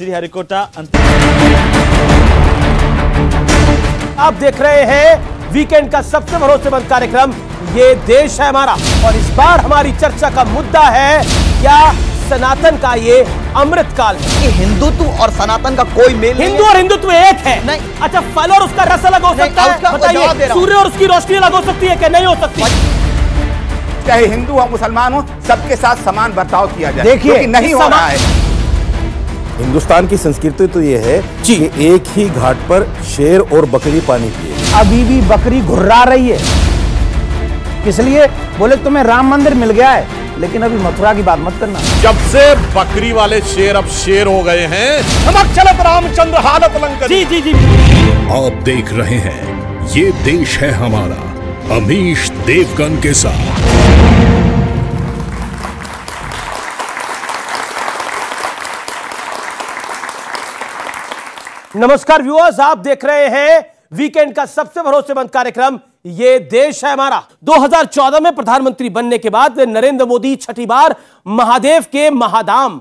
श्रीहरिकोटा आप देख रहे हैं वीकेंड का सबसे भरोसेमंद कार्यक्रम ये देश है हमारा और इस बार हमारी चर्चा का मुद्दा है क्या सनातन का ये अमृत काल हिंदुत्व और सनातन का कोई मेल हिंदू और हिंदुत्व एक है नहीं अच्छा फल और उसका रस अलग हो सकता है बताइए सूर्य और उसकी रोशनी अलग हो सकती है क्या नहीं हो सकती चाहे हिंदू हो मुसलमान हो सबके साथ समान बर्ताव किया जाए देखिए नहीं हो रहा है हिंदुस्तान की संस्कृति तो ये है कि एक ही घाट पर शेर और बकरी पानी पिए अभी भी बकरी घुर्रा रही है इसलिए बोले तुम्हें राम मंदिर मिल गया है लेकिन अभी मथुरा की बात मत करना जब से बकरी वाले शेर अब शेर हो गए हैं नमक चलत रामचंद्र हालत लंकर जी जी जी आप देख रहे हैं ये देश है हमारा अमीश देवगन के साथ नमस्कार व्यूअर्स आप देख रहे हैं वीकेंड का सबसे भरोसेमंद कार्यक्रम ये देश है हमारा 2014 में प्रधानमंत्री बनने के बाद नरेंद्र मोदी छठी बार महादेव के महादाम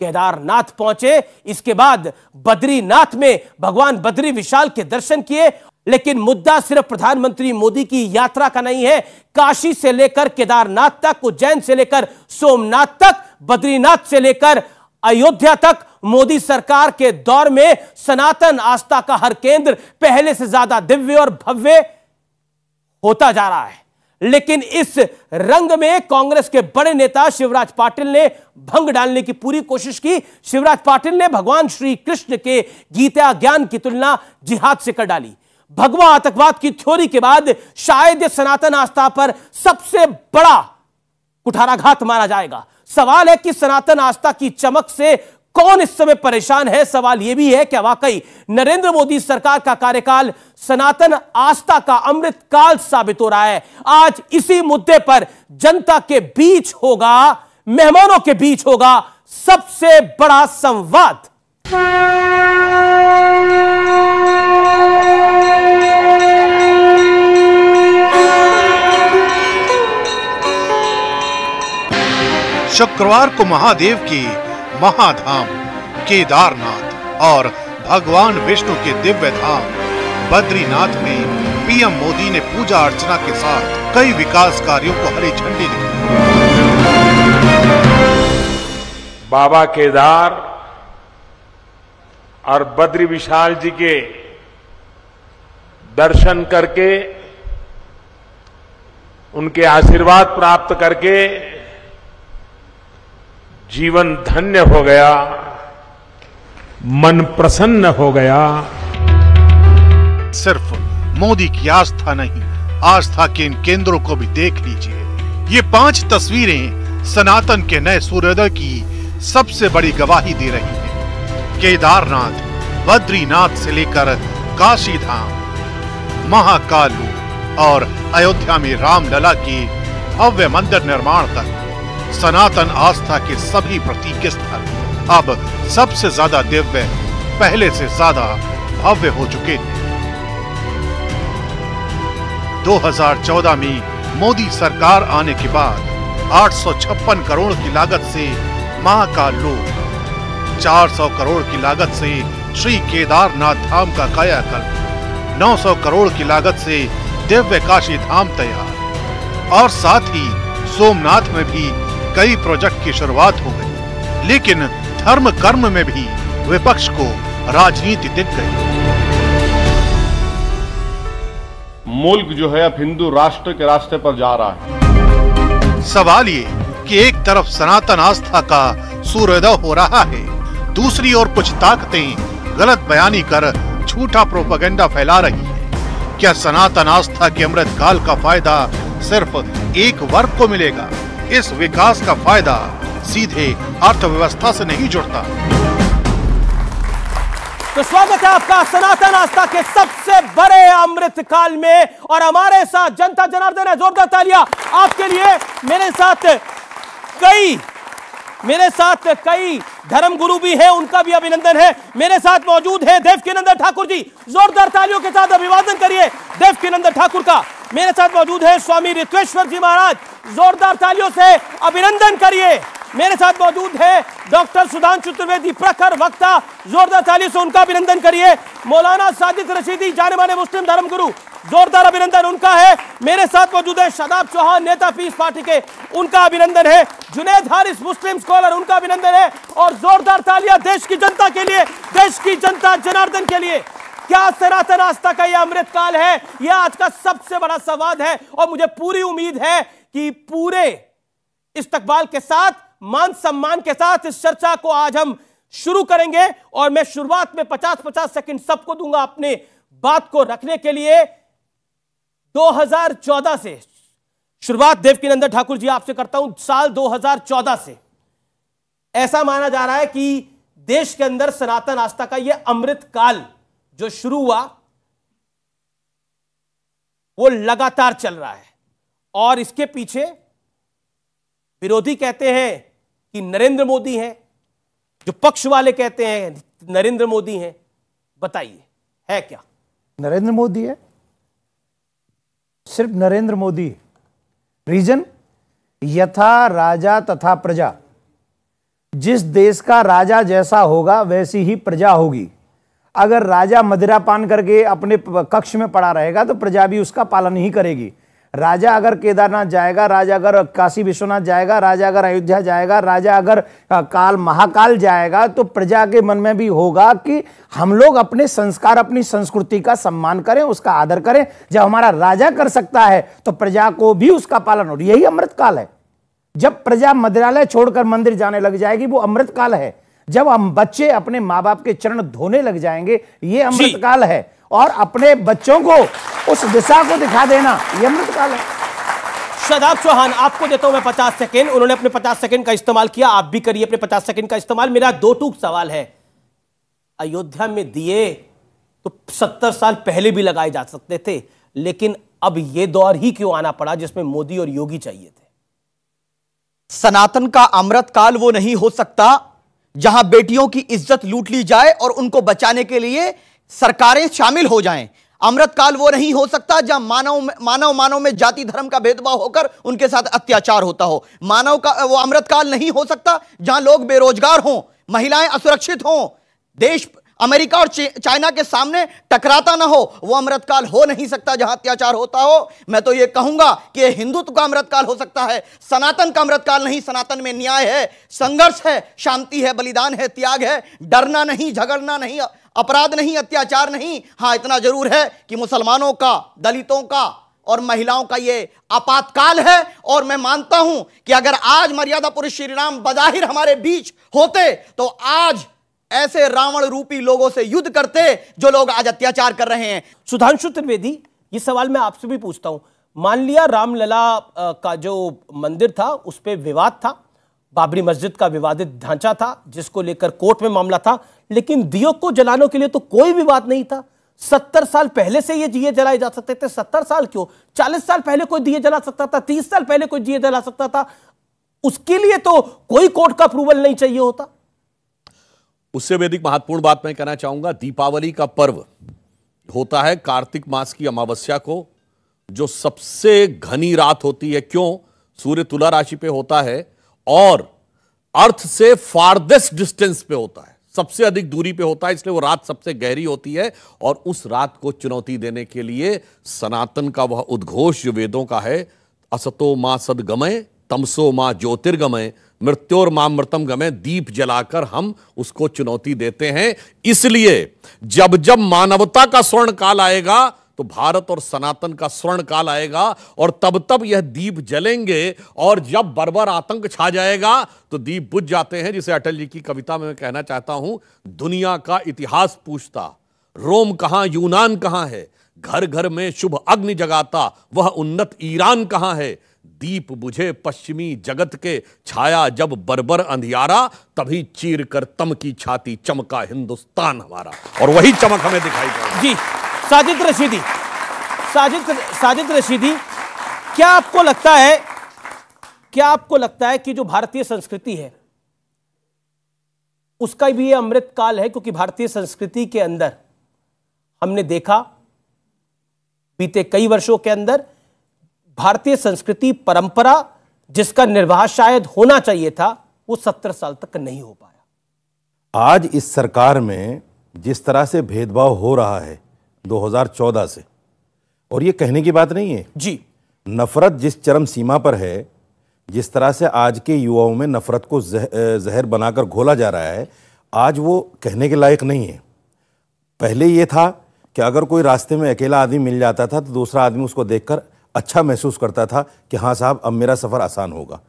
केदारनाथ पहुंचे इसके बाद बद्रीनाथ में भगवान बद्री विशाल के दर्शन किए लेकिन मुद्दा सिर्फ प्रधानमंत्री मोदी की यात्रा का नहीं है काशी से लेकर केदारनाथ तक उज्जैन से लेकर सोमनाथ तक बद्रीनाथ से लेकर अयोध्या तक मोदी सरकार के दौर में सनातन आस्था का हर केंद्र पहले से ज्यादा दिव्य और भव्य होता जा रहा है लेकिन इस रंग में कांग्रेस के बड़े नेता शिवराज पाटिल ने भंग डालने की पूरी कोशिश की शिवराज पाटिल ने भगवान श्री कृष्ण के गीता ज्ञान की तुलना जिहाद से कर डाली भगवा आतंकवाद की थ्योरी के बाद शायद सनातन आस्था पर सबसे बड़ा कुठाराघात मारा जाएगा सवाल है कि सनातन आस्था की चमक से कौन इस समय परेशान है सवाल यह भी है कि वाकई नरेंद्र मोदी सरकार का कार्यकाल सनातन आस्था का अमृत काल साबित हो रहा है आज इसी मुद्दे पर जनता के बीच होगा मेहमानों के बीच होगा सबसे बड़ा संवाद शुक्रवार को महादेव की महाधाम केदारनाथ और भगवान विष्णु के दिव्य धाम बद्रीनाथ में पीएम मोदी ने पूजा अर्चना के साथ कई विकास कार्यों को हरी झंडी दिखाई बाबा केदार और बद्री विशाल जी के दर्शन करके उनके आशीर्वाद प्राप्त करके जीवन धन्य हो गया मन प्रसन्न हो गया सिर्फ मोदी की आस्था नहीं आस्था के इन केंद्रों को भी देख लीजिए ये पांच तस्वीरें सनातन के नए सूर्योदय की सबसे बड़ी गवाही दे रही है केदारनाथ बद्रीनाथ से लेकर काशी धाम महाकालू और अयोध्या में रामलला के भव्य मंदिर निर्माण तक सनातन आस्था के सभी प्रतीक स्थल अब सबसे ज्यादा दिव्य पहले से ज्यादा भव्य हो चुके थे 2014 में मोदी सरकार आने के बाद आठ करोड़ की लागत से का लोक 400 करोड़ की लागत से श्री केदारनाथ धाम का कायाकल्प 900 करोड़ की लागत से दिव्य काशी धाम तैयार और साथ ही सोमनाथ में भी कई प्रोजेक्ट की शुरुआत हो गई लेकिन धर्म कर्म में भी विपक्ष को राजनीति दिख गई मुल्क जो है अब हिंदू राष्ट्र के रास्ते पर जा रहा है सवाल ये कि एक तरफ सनातन आस्था का सूर्योदय हो रहा है दूसरी ओर कुछ ताकतें गलत बयानी कर झूठा प्रोपगेंडा फैला रही है क्या सनातन आस्था के अमृत काल का फायदा सिर्फ एक वर्ग को मिलेगा इस विकास का फायदा सीधे अर्थव्यवस्था से नहीं जुड़ता तो स्वागत है आपका सनातन आस्था के सबसे बड़े अमृत काल में और हमारे साथ जनता जनार्दन है जोरदार तालियां आपके लिए मेरे साथ कई मेरे साथ कई धर्म गुरु भी हैं उनका भी अभिनंदन है मेरे साथ मौजूद है देव किनंदर ठाकुर जी जोरदार तालियों के साथ अभिवादन करिए देव किनंदर ठाकुर का मेरे साथ मौजूद है स्वामी रित्वेश्वर जी महाराज जोरदार तालियों से अभिनंदन करिए मेरे साथ मौजूद है डॉक्टर सुधान चतुर्वेदी प्रखर वक्ता जोरदार तालियों से उनका अभिनंदन करिए मौलाना साजिद रशीदी जाने माने मुस्लिम धर्मगुरु जोरदार अभिनंदन उनका है मेरे साथ मौजूद है शदाब चौहान नेता पीस पार्टी के उनका अभिनंदन है जुनेद हारिस मुस्लिम स्कॉलर उनका अभिनंदन है और जोरदार तालियां देश की जनता के लिए देश की जनता जनार्दन के लिए क्या सराता रास्ता का यह अमृतकाल है यह आज का सबसे बड़ा सवाल है और मुझे पूरी उम्मीद है कि पूरे इस्तकबाल के साथ मान सम्मान के साथ इस चर्चा को आज हम शुरू करेंगे और मैं शुरुआत में 50-50 सेकंड सबको दूंगा अपने बात को रखने के लिए 2014 से शुरुआत देवकिनंदन ठाकुर जी आपसे करता हूं साल 2014 से ऐसा माना जा रहा है कि देश के अंदर सनातन आस्था का यह अमृत काल जो शुरू हुआ वो लगातार चल रहा है और इसके पीछे विरोधी कहते हैं कि नरेंद्र मोदी हैं जो पक्ष वाले कहते हैं नरेंद्र मोदी हैं बताइए है क्या नरेंद्र मोदी है सिर्फ नरेंद्र मोदी रीजन यथा राजा तथा प्रजा जिस देश का राजा जैसा होगा वैसी ही प्रजा होगी अगर राजा मदिरा पान करके अपने कक्ष में पड़ा रहेगा तो प्रजा भी उसका पालन ही करेगी राजा अगर केदारनाथ जाएगा राजा अगर काशी विश्वनाथ जाएगा राजा अगर अयोध्या जाएगा राजा अगर काल महाकाल जाएगा तो प्रजा के मन में भी होगा कि हम लोग अपने संस्कार अपनी संस्कृति का सम्मान करें उसका आदर करें जब हमारा राजा कर सकता है तो प्रजा को भी उसका पालन हो यही अमृतकाल है जब प्रजा मदिरालय छोड़कर मंदिर जाने लग जाएगी वो अमृतकाल है जब हम बच्चे अपने माँ बाप के चरण धोने लग जाएंगे ये अमृतकाल है और अपने बच्चों को उस दिशा को दिखा देना ये अमृतकाल है शदाब चौहान आपको देता हूं मैं पचास सेकेंड उन्होंने अपने पचास सेकेंड का इस्तेमाल किया आप भी करिए अपने पचास सेकेंड का इस्तेमाल मेरा दो टूक सवाल है अयोध्या में दिए तो सत्तर साल पहले भी लगाए जा सकते थे लेकिन अब यह दौर ही क्यों आना पड़ा जिसमें मोदी और योगी चाहिए थे सनातन का अमृत काल वो नहीं हो सकता जहां बेटियों की इज्जत लूट ली जाए और उनको बचाने के लिए सरकारें शामिल हो जाएं अमृतकाल वो नहीं हो सकता जहां मानव मानव मानव में जाति धर्म का भेदभाव होकर उनके साथ अत्याचार होता हो मानव का वो अमृतकाल नहीं हो सकता जहां लोग बेरोजगार हों महिलाएं असुरक्षित हों देश अमेरिका और चाइना के सामने टकराता ना हो वो अमृतकाल हो नहीं सकता जहां अत्याचार होता हो मैं तो ये कहूंगा कि हिंदुत्व का अमृतकाल हो सकता है सनातन का अमृतकाल नहीं सनातन में न्याय है संघर्ष है शांति है बलिदान है त्याग है डरना नहीं झगड़ना नहीं अपराध नहीं अत्याचार नहीं हाँ इतना जरूर है कि मुसलमानों का दलितों का और महिलाओं का ये आपातकाल है और मैं मानता हूं कि अगर आज मर्यादा पुरुष श्री राम बजाहिर हमारे बीच होते तो आज ऐसे रावण रूपी लोगों से युद्ध करते जो लोग आज अत्याचार कर रहे हैं सुधांशु त्रिवेदी ये सवाल मैं आपसे भी पूछता हूं मान लिया रामलला का जो मंदिर था उस पर विवाद था बाबरी मस्जिद का विवादित ढांचा था जिसको लेकर कोर्ट में मामला था लेकिन दियो को जलाने के लिए तो कोई विवाद नहीं था सत्तर साल पहले से ये दिए जलाए जा सकते थे सत्तर साल क्यों चालीस साल पहले कोई दिए जला सकता था तीस साल पहले कोई दिए जला सकता था उसके लिए तो कोई कोर्ट का अप्रूवल नहीं चाहिए होता उससे भी अधिक महत्वपूर्ण बात मैं कहना चाहूंगा दीपावली का पर्व होता है कार्तिक मास की अमावस्या को जो सबसे घनी रात होती है क्यों सूर्य तुला राशि पे होता है और अर्थ से फार्देस्ट डिस्टेंस पे होता है सबसे अधिक दूरी पे होता है इसलिए वो रात सबसे गहरी होती है और उस रात को चुनौती देने के लिए सनातन का वह उद्घोष जो वेदों का है असतो मां सदगमय तमसो मां ज्योतिर्गमय मृत्योर मामृतम गमे दीप जलाकर हम उसको चुनौती देते हैं इसलिए जब जब मानवता का स्वर्ण काल आएगा तो भारत और सनातन का स्वर्ण काल आएगा और तब तब यह दीप जलेंगे और जब बर्बर आतंक छा जाएगा तो दीप बुझ जाते हैं जिसे अटल जी की कविता में मैं कहना चाहता हूं दुनिया का इतिहास पूछता रोम कहां यूनान कहां है घर घर में शुभ अग्नि जगाता वह उन्नत ईरान कहाँ है दीप बुझे पश्चिमी जगत के छाया जब बरबर अंधियारा तभी चीर कर तम की छाती चमका हिंदुस्तान हमारा और वही चमक हमें दिखाई दे जी साजिद रशीदी साजिद साजिद रशीदी क्या आपको लगता है क्या आपको लगता है कि जो भारतीय संस्कृति है उसका भी ये अमृत काल है क्योंकि भारतीय संस्कृति के अंदर हमने देखा बीते कई वर्षों के अंदर भारतीय संस्कृति परंपरा जिसका निर्वाह शायद होना चाहिए था वो सत्तर साल तक नहीं हो पाया आज इस सरकार में जिस तरह से भेदभाव हो रहा है 2014 से और ये कहने की बात नहीं है जी नफरत जिस चरम सीमा पर है जिस तरह से आज के युवाओं में नफरत को जह, जहर बनाकर घोला जा रहा है आज वो कहने के लायक नहीं है पहले ये था कि अगर कोई रास्ते में अकेला आदमी मिल जाता था तो दूसरा आदमी उसको देखकर अच्छा महसूस करता था कि हाँ साहब अब मेरा सफ़र आसान होगा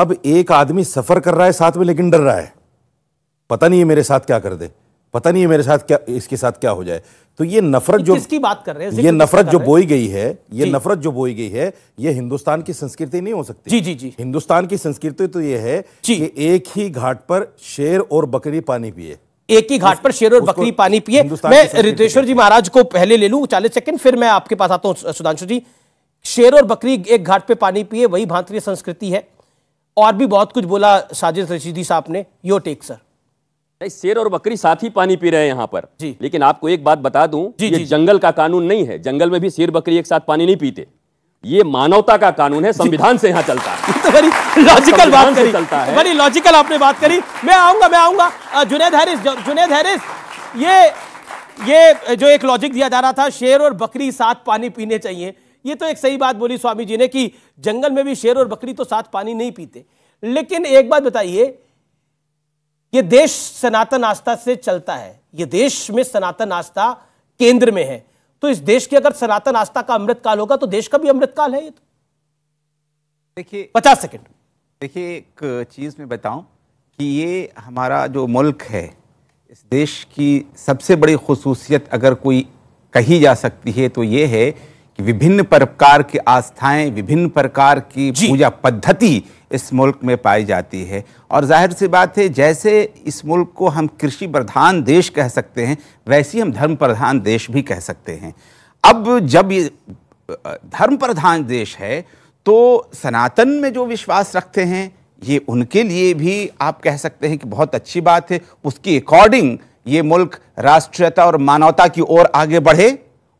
अब एक आदमी सफ़र कर रहा है साथ में लेकिन डर रहा है पता नहीं है मेरे साथ क्या कर दे पता नहीं है मेरे साथ क्या इसके साथ क्या हो जाए तो ये नफरत जो इसकी बात कर रहे हैं ये नफरत जो बोई गई है ये नफरत जो बोई गई है ये हिंदुस्तान की संस्कृति नहीं हो सकती जी जी जी हिंदुस्तान की संस्कृति तो ये है कि एक ही घाट पर शेर और बकरी पानी पिए एक ही घाट पर शेर और बकरी पानी पिए मैं रितेश्वर जी महाराज को पहले ले लूं चालीस सेकंड फिर मैं आपके पास आता हूं सुधांशु जी शेर और बकरी एक घाट पे पानी पिए वही भारतीय संस्कृति है और भी बहुत कुछ बोला साजिद रशीदी साहब ने यो टेक सर नहीं शेर और बकरी साथ ही पानी पी रहे हैं यहाँ पर जी लेकिन आपको एक बात बता दूं जी, ये जी, जंगल का कानून नहीं है जंगल में भी शेर बकरी एक साथ पानी नहीं पीते ये मानवता का कानून है संविधान से यहाँ चलता है तो बड़ी लॉजिकल बात करी चलता है बड़ी लॉजिकल आपने बात करी मैं आऊंगा मैं आऊंगा जुनेद हैरिस जुनेद हैरिस ये ये जो एक लॉजिक दिया जा रहा था शेर और बकरी साथ पानी पीने चाहिए ये तो एक सही बात बोली स्वामी जी ने कि जंगल में भी शेर और बकरी तो साथ पानी नहीं पीते लेकिन एक बात बताइए ये देश सनातन आस्था से चलता है ये देश में सनातन आस्था केंद्र में है तो इस देश की अगर सनातन आस्था का अमृतकाल होगा तो देश का भी अमृतकाल है ये तो देखिए पचास सेकेंड देखिए एक चीज़ में बताऊं कि ये हमारा जो मुल्क है इस देश की सबसे बड़ी खसूसियत अगर कोई कही जा सकती है तो ये है विभिन्न प्रकार की आस्थाएं विभिन्न प्रकार की पूजा पद्धति इस मुल्क में पाई जाती है और जाहिर सी बात है जैसे इस मुल्क को हम कृषि प्रधान देश कह सकते हैं वैसे हम धर्म प्रधान देश भी कह सकते हैं अब जब ये धर्म प्रधान देश है तो सनातन में जो विश्वास रखते हैं ये उनके लिए भी आप कह सकते हैं कि बहुत अच्छी बात है उसकी अकॉर्डिंग ये मुल्क राष्ट्रीयता और मानवता की ओर आगे बढ़े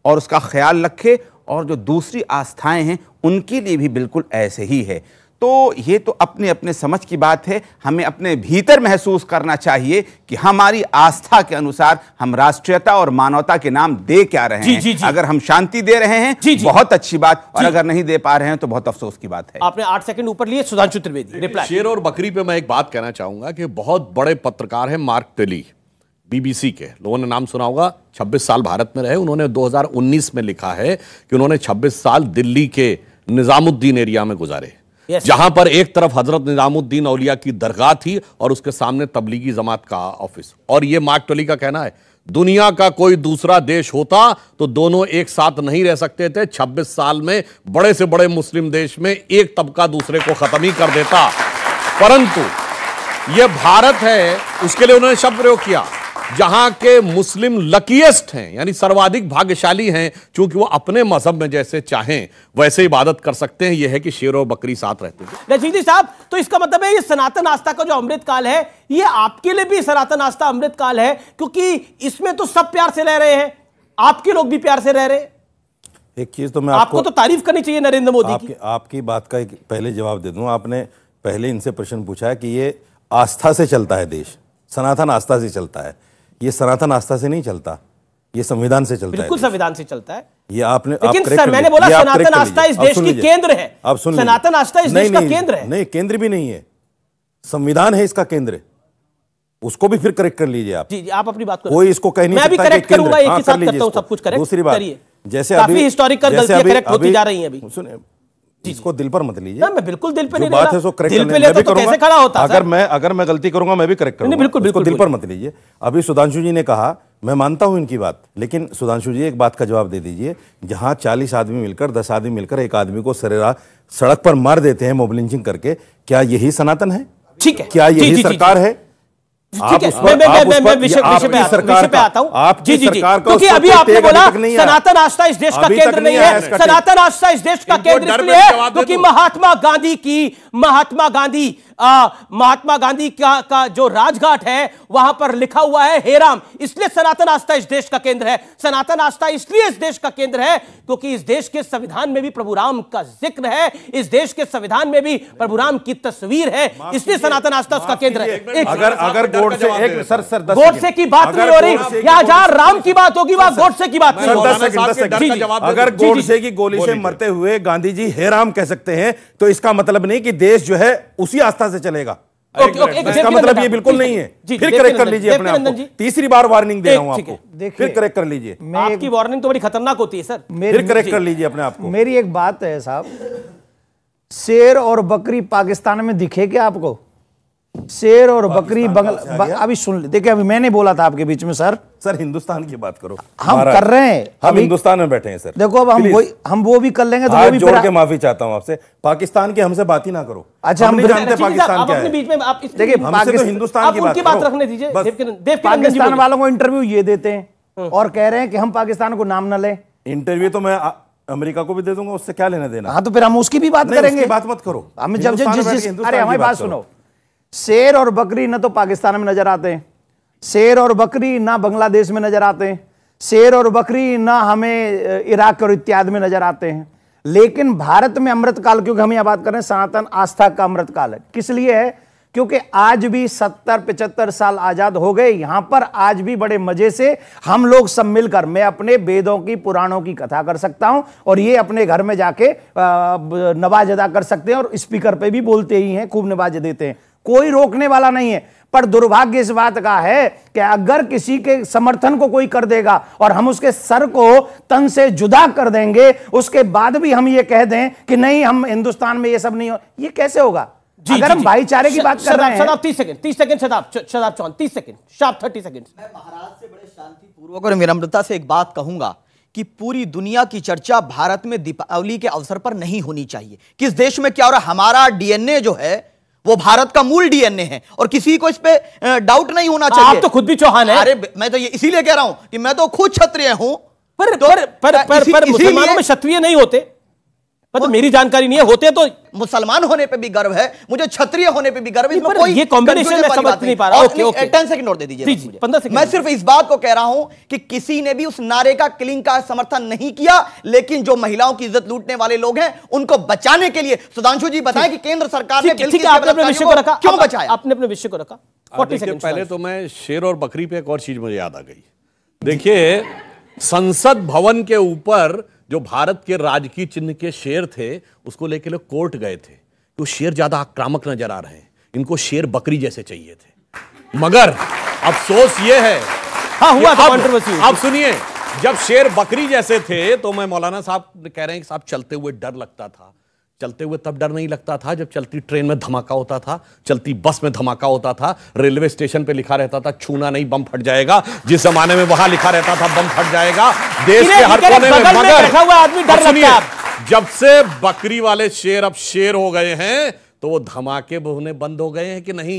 और उसका ख्याल रखे और जो दूसरी आस्थाएं हैं उनके लिए भी बिल्कुल ऐसे ही है तो ये तो अपने अपने समझ की बात है हमें अपने भीतर महसूस करना चाहिए कि हमारी आस्था के अनुसार हम राष्ट्रीयता और मानवता के नाम दे क्या रहे जी, हैं जी, जी। अगर हम शांति दे रहे हैं जी, जी। बहुत अच्छी बात और अगर नहीं दे पा रहे हैं तो बहुत अफसोस की बात है आपने आठ सेकंड ऊपर लिए सुधांशु त्रिवेदी शेर और बकरी पे मैं एक बात कहना चाहूंगा कि बहुत बड़े पत्रकार है मार्क टेली बीबीसी के लोगों ने नाम सुना होगा 26 साल भारत में रहे उन्होंने 2019 में लिखा है कि उन्होंने 26 साल दिल्ली के निजामुद्दीन एरिया में गुजारे yes. जहां पर एक तरफ हजरत निजामुद्दीन औलिया की दरगाह थी और उसके सामने तबलीगी जमात का ऑफिस और ये मार्क टोली का कहना है दुनिया का कोई दूसरा देश होता तो दोनों एक साथ नहीं रह सकते थे 26 साल में बड़े से बड़े मुस्लिम देश में एक तबका दूसरे को खत्म ही कर देता परंतु यह भारत है उसके लिए उन्होंने शब्द प्रयोग किया जहां के मुस्लिम लकीस्ट हैं यानी सर्वाधिक भाग्यशाली हैं क्योंकि वो अपने मजहब में जैसे चाहें वैसे इबादत कर सकते हैं यह है कि शेर और बकरी साथ रहते हैं साहब तो इसका मतलब है ये सनातन आस्था का जो अमृत काल है ये आपके लिए भी सनातन आस्था अमृत काल है क्योंकि इसमें तो सब प्यार से रह रहे हैं आपके लोग भी प्यार से रह रहे एक चीज तो मैं आपको, आपको तो तारीफ करनी चाहिए नरेंद्र मोदी की आपकी बात का एक पहले जवाब दे दूं आपने पहले इनसे प्रश्न पूछा है कि ये आस्था से चलता है देश सनातन आस्था से चलता है ये सनातन आस्था से नहीं चलता ये संविधान से चलता बिल्कुल संविधान से चलता है ये आपने लेकिन आप सर मैंने बोला सनातन आस्था इस देश की केंद्र है आप सुन सनातन आस्था इस देश का केंद्र है नहीं केंद्र भी नहीं है संविधान है इसका केंद्र उसको भी फिर करेक्ट कर लीजिए आप जी आप अपनी बात को कोई इसको कह नहीं करेक्ट करूंगा एक ही हाँ, साथ करता हूं सब कुछ करेक्ट दूसरी बात जैसे अभी हिस्टोरिकल गलतियां करेक्ट होती जा रही हैं अभी सुनिए इसको दिल पर मत लीजिए मैं बिल्कुल दिल पे नहीं बात है सो करेक्ट दिल पे ले तो, तो कैसे खड़ा होता अगर मैं अगर मैं गलती करूंगा मैं भी करेक्ट करूंगा नहीं बिल्कुल बिल्कुल दिल पर मत लीजिए अभी सुधांशु जी ने कहा मैं मानता हूं इनकी बात लेकिन सुधांशु जी एक बात का जवाब दे दीजिए जहां चालीस आदमी मिलकर दस आदमी मिलकर एक आदमी को सरेरा सड़क पर मार देते हैं मोबलिंचिंग करके क्या यही सनातन है ठीक है क्या यही सरकार है आता हूँ जी जी जी अभी आपने बोला सनातन आस्था इस देश का केंद्र नहीं है सनातन आस्था इस देश का केंद्र है क्योंकि महात्मा गांधी की महात्मा गांधी महात्मा गांधी का, का जो राजघाट है वहां पर लिखा हुआ है हेराम इसलिए सनातन आस्था इस देश का केंद्र है सनातन आस्था इसलिए इस देश का केंद्र है क्योंकि इस देश के संविधान में भी प्रभु राम का जिक्र है इस देश के संविधान में भी प्रभु राम की तस्वीर है इसलिए सनातन आस्था उसका केंद्र है अगर अगर गोडसे एक सर सर गोडसे की बात नहीं हो रही या जहां राम की बात होगी वहां गोडसे की बात नहीं अगर गोडसे की गोली से मरते हुए गांधी जी हेराम कह सकते हैं तो इसका मतलब नहीं कि देश जो है उसी आस्था से चलेगा ओके ओके इसका मतलब ये बिल्कुल नहीं है फिर करेक्ट कर लीजिए अपने आप को तीसरी बार वार्निंग दे रहा हूं आपको फिर करेक्ट कर लीजिए आपकी वार्निंग तो बड़ी खतरनाक होती है सर फिर करेक्ट कर लीजिए अपने आप को मेरी एक बात है साहब शेर और बकरी पाकिस्तान में दिखे क्या आपको शेर और बकरी बंगला अच्छा, अभी सुन ले देखिए अभी मैंने बोला था आपके बीच में सर सर हिंदुस्तान की बात करो हम कर रहे हैं हम हिंदुस्तान में बैठे हैं सर देखो अब हम वही हम वो भी कर लेंगे तो वो भी जोड़ के माफी चाहता हूँ आपसे पाकिस्तान की हमसे बात ही ना करो अच्छा हम जानते अच्छा, पाकिस्तान क्या है बीच में आप देखिए पाकिस्तान तो हिंदुस्तान की बात रखने दीजिए पाकिस्तान वालों को इंटरव्यू ये देते हैं हाँ। और कह रहे हैं कि हम पाकिस्तान को नाम ना ले इंटरव्यू तो मैं अमेरिका को भी दे दूंगा उससे क्या लेना देना हाँ तो फिर हम उसकी भी बात करेंगे बात मत करो हम जब जब अरे हमारी बात सुनो शेर और बकरी ना तो पाकिस्तान में नजर आते हैं शेर और बकरी ना बांग्लादेश में नजर आते हैं शेर और बकरी ना हमें इराक और इत्यादि में नजर आते हैं लेकिन भारत में अमृतकाल क्योंकि हम यहां बात कर रहे हैं सनातन आस्था का अमृतकाल है किस लिए है क्योंकि आज भी सत्तर पचहत्तर साल आजाद हो गए यहां पर आज भी बड़े मजे से हम लोग सब मिलकर मैं अपने वेदों की पुराणों की कथा कर सकता हूं और ये अपने घर में जाके नवाज अदा कर सकते हैं और स्पीकर पे भी बोलते ही हैं खूब नवाज देते हैं कोई रोकने वाला नहीं है पर दुर्भाग्य इस बात का है कि अगर किसी के समर्थन को कोई कर देगा और हम उसके सर को तन से जुदा कर देंगे उसके बाद भी हम ये कह दें कि नहीं हम हिंदुस्तान में ये सब नहीं हो ये कैसे होगा जी, अगर जी, हम भाईचारे की बात कर रहे हैं तीस सेकंड तीस सेकंड चौहान तीस सेकंड शाप थर्टी सेकंड महाराज से बड़े शांतिपूर्वक और विनम्रता से एक बात कहूंगा कि पूरी दुनिया की चर्चा भारत में दीपावली के अवसर पर नहीं होनी चाहिए किस देश में क्या हो रहा हमारा डीएनए जो है वो भारत का मूल डीएनए है और किसी को इस पे डाउट नहीं होना चाहिए आप तो खुद भी चौहान है अरे मैं तो ये इसीलिए कह रहा हूं कि मैं तो खुद क्षत्रिय हूं पर तो पर पर पर, पर मुसलमानों में क्षत्रिय नहीं होते मतलब मेरी जानकारी नहीं है होते तो मुसलमान होने पे भी गर्व है मुझे क्षत्रिय होने पे भी गर्व है इसमें कोई ये कॉम्बिनेशन में समझ नहीं पा रहा ओके ओके 10 सेकंड और दे दीजिए मैं सिर्फ इस बात को कह रहा हूं कि किसी ने भी उस नारे का क्लिंग का समर्थन नहीं किया लेकिन जो महिलाओं की इज्जत लूटने वाले लोग हैं उनको बचाने के लिए सुधांशु जी बताएं कि केंद्र सरकार ने बिल आपने अपने विषय को रखा क्यों बचाया आपने अपने विषय को रखा 40 सेकंड पहले तो मैं शेर और बकरी पे एक और चीज मुझे याद आ गई देखिए संसद भवन के ऊपर जो भारत के राजकीय चिन्ह के शेर थे उसको लेके लोग कोर्ट गए थे तो शेर ज़्यादा आक्रामक नजर आ रहे हैं इनको शेर बकरी जैसे चाहिए थे मगर अफसोस ये है हाँ हुआ था कंट्रोवर्सी आप सुनिए जब शेर बकरी जैसे थे तो मैं मौलाना साहब कह रहे हैं कि साहब चलते हुए डर लगता था चलते हुए तब डर नहीं लगता था जब चलती ट्रेन में धमाका होता था चलती बस में धमाका होता था रेलवे स्टेशन पे लिखा रहता था छूना नहीं बम फट जाएगा जिस जमाने में वहां लिखा रहता था बम फट जाएगा देश के हर कोने में मगर आदमी डर लगता जब से बकरी वाले शेर अब शेर हो गए हैं तो वो धमाके होने बंद हो गए हैं कि नहीं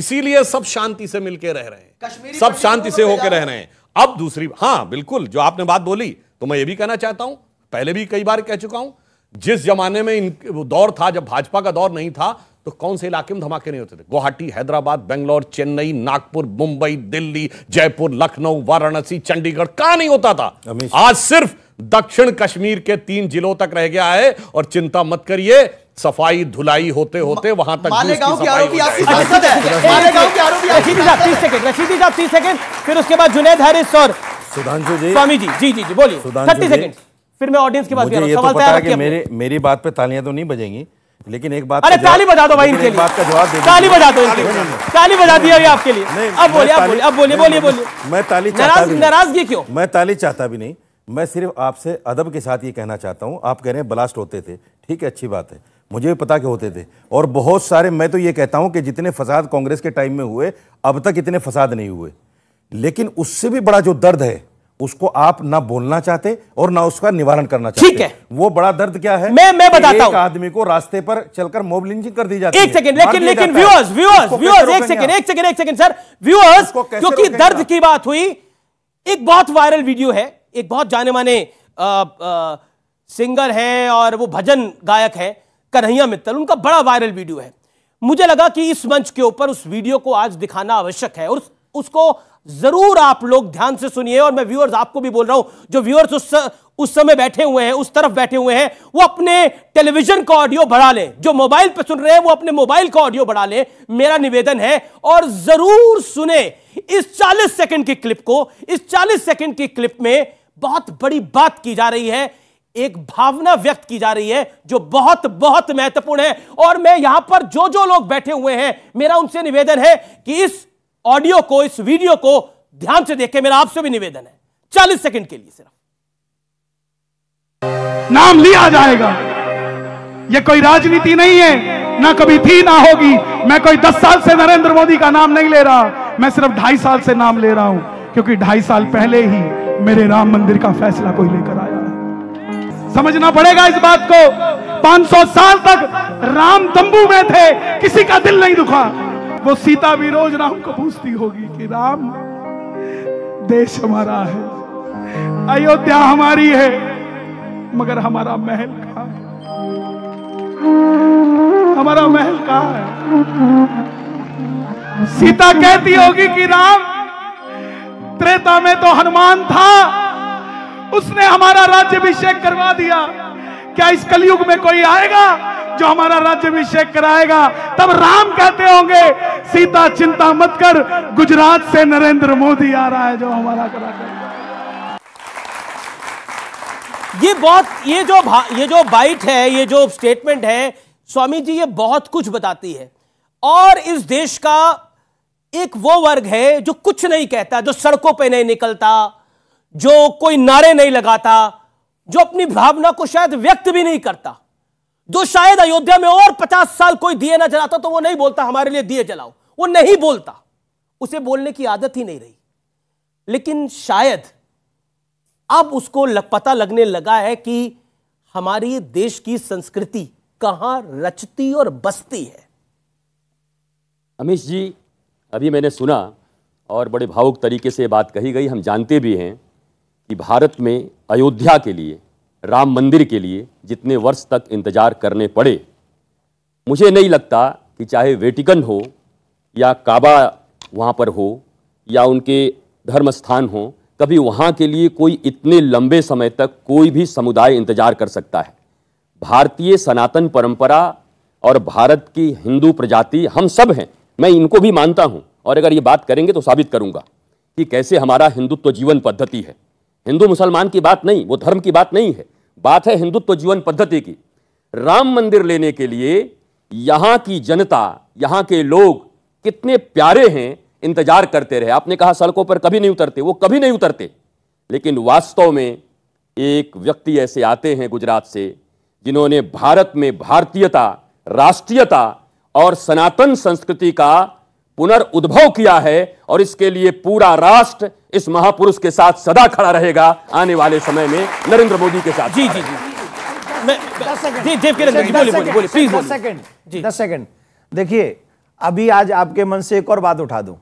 इसीलिए सब शांति से मिलकर रह रहे हैं सब शांति से तो होकर रह रहे हैं अब दूसरी हाँ बिल्कुल जो आपने बात बोली तो मैं ये भी कहना चाहता हूं पहले भी कई बार कह चुका हूं जिस जमाने में इन दौर था जब भाजपा का दौर नहीं था तो कौन से इलाके में धमाके नहीं होते थे गुवाहाटी हैदराबाद बेंगलोर चेन्नई नागपुर मुंबई दिल्ली जयपुर लखनऊ वाराणसी चंडीगढ़ कहा नहीं होता था आज सिर्फ दक्षिण कश्मीर के तीन जिलों तक रह गया है और चिंता मत करिए सफाई धुलाई होते होते वहां तक फिर उसके बाद जुनेद हरिश और सुधांशु जी स्वामी जी जी जी जी बोलिए थर्टी सेकेंड फिर मैं ऑडियंस के पास गया तो सवाल पता है कि मेरे मेरी बात पे तालियां तो नहीं बजेंगी लेकिन एक बात अरे ताली बजा दो भाई इनके लिए बात का जवाब दे ताली बजा दो इनके ताली बजा दिया अभी आपके लिए अब बोलिए अब बोलिए अब बोलिए बोलिए बोलिए मैं ताली चाहता नाराजगी क्यों मैं ताली चाहता भी नहीं मैं सिर्फ आपसे अदब के साथ ये कहना चाहता हूँ आप कह रहे हैं ब्लास्ट होते थे ठीक है अच्छी बात है मुझे भी पता कि होते थे और बहुत सारे मैं तो ये कहता हूँ कि जितने फसाद कांग्रेस के टाइम में हुए अब तक इतने फसाद नहीं हुए लेकिन उससे भी बड़ा जो दर्द है उसको आप ना बोलना चाहते और ना उसका निवारण करना चाहते ठीक है वो बड़ा दर्द क्या है मैं मैं बताता हूँ आदमी को रास्ते पर चलकर मोब लिंचिंग कर दी जाती एक सेकंड लेकिन लेकिन व्यूअर्स व्यूअर्स व्यूअर्स एक सेकंड एक सेकंड एक सेकंड सर व्यूअर्स क्योंकि दर्द की बात हुई एक बहुत वायरल वीडियो है एक बहुत जाने माने सिंगर है और वो भजन गायक है कन्हैया मित्तल उनका बड़ा वायरल वीडियो है मुझे लगा कि इस मंच के ऊपर उस वीडियो को आज दिखाना आवश्यक है और उसको जरूर आप लोग ध्यान से सुनिए और मैं व्यूअर्स आपको भी बोल रहा हूं जो व्यूअर्स उस उस समय बैठे हुए हैं उस तरफ बैठे हुए हैं वो अपने टेलीविजन का ऑडियो बढ़ा लें जो मोबाइल पे सुन रहे हैं वो अपने मोबाइल का ऑडियो बढ़ा लें मेरा निवेदन है और जरूर सुने इस 40 सेकंड की क्लिप को इस 40 सेकंड की क्लिप में बहुत बड़ी बात की जा रही है एक भावना व्यक्त की जा रही है जो बहुत बहुत महत्वपूर्ण है और मैं यहां पर जो जो लोग बैठे हुए हैं मेरा उनसे निवेदन है कि इस ऑडियो को इस वीडियो को ध्यान से देखें मेरा आपसे भी निवेदन है चालीस सेकंड के लिए सिर्फ नाम लिया जाएगा यह कोई राजनीति नहीं है ना कभी थी ना होगी मैं कोई दस साल से नरेंद्र मोदी का नाम नहीं ले रहा मैं सिर्फ ढाई साल से नाम ले रहा हूं क्योंकि ढाई साल पहले ही मेरे राम मंदिर का फैसला कोई लेकर आया समझना पड़ेगा इस बात को 500 साल तक राम तंबू में थे किसी का दिल नहीं दुखा वो सीता भी रोज राम को पूछती होगी कि राम देश हमारा है अयोध्या हमारी है मगर हमारा महल कहा है हमारा महल कहा है सीता कहती होगी कि राम त्रेता में तो हनुमान था उसने हमारा राज्य अभिषेक करवा दिया क्या इस कलयुग में कोई आएगा जो हमारा राज्य अभिषेक कराएगा तब राम कहते होंगे सीता चिंता मत कर गुजरात से नरेंद्र मोदी आ रहा है जो हमारा करा ये बहुत ये जो ये जो बाइट है ये जो स्टेटमेंट है स्वामी जी ये बहुत कुछ बताती है और इस देश का एक वो वर्ग है जो कुछ नहीं कहता जो सड़कों पे नहीं निकलता जो कोई नारे नहीं लगाता जो अपनी भावना को शायद व्यक्त भी नहीं करता जो शायद अयोध्या में और पचास साल कोई दिए ना जलाता तो वो नहीं बोलता हमारे लिए दिए जलाओ वो नहीं बोलता उसे बोलने की आदत ही नहीं रही लेकिन शायद अब उसको लग, पता लगने लगा है कि हमारी देश की संस्कृति कहां रचती और बसती है अमीश जी अभी मैंने सुना और बड़े भावुक तरीके से बात कही गई हम जानते भी हैं कि भारत में अयोध्या के लिए राम मंदिर के लिए जितने वर्ष तक इंतजार करने पड़े मुझे नहीं लगता कि चाहे वेटिकन हो या काबा वहाँ पर हो या उनके धर्म स्थान हो कभी वहाँ के लिए कोई इतने लंबे समय तक कोई भी समुदाय इंतजार कर सकता है भारतीय सनातन परंपरा और भारत की हिंदू प्रजाति हम सब हैं मैं इनको भी मानता हूँ और अगर ये बात करेंगे तो साबित करूँगा कि कैसे हमारा हिंदुत्व जीवन पद्धति है हिंदू मुसलमान की बात नहीं वो धर्म की बात नहीं है बात है हिंदुत्व तो जीवन पद्धति की राम मंदिर लेने के लिए यहाँ की जनता यहाँ के लोग कितने प्यारे हैं इंतजार करते रहे आपने कहा सड़कों पर कभी नहीं उतरते वो कभी नहीं उतरते लेकिन वास्तव में एक व्यक्ति ऐसे आते हैं गुजरात से जिन्होंने भारत में भारतीयता राष्ट्रीयता और सनातन संस्कृति का पुनर्उद्भव किया है और इसके लिए पूरा राष्ट्र इस महापुरुष के साथ सदा खड़ा रहेगा आने वाले समय में नरेंद्र मोदी के साथ जी जी जी दस सेकंड देखिए अभी आज आपके मन से एक और बात उठा दूं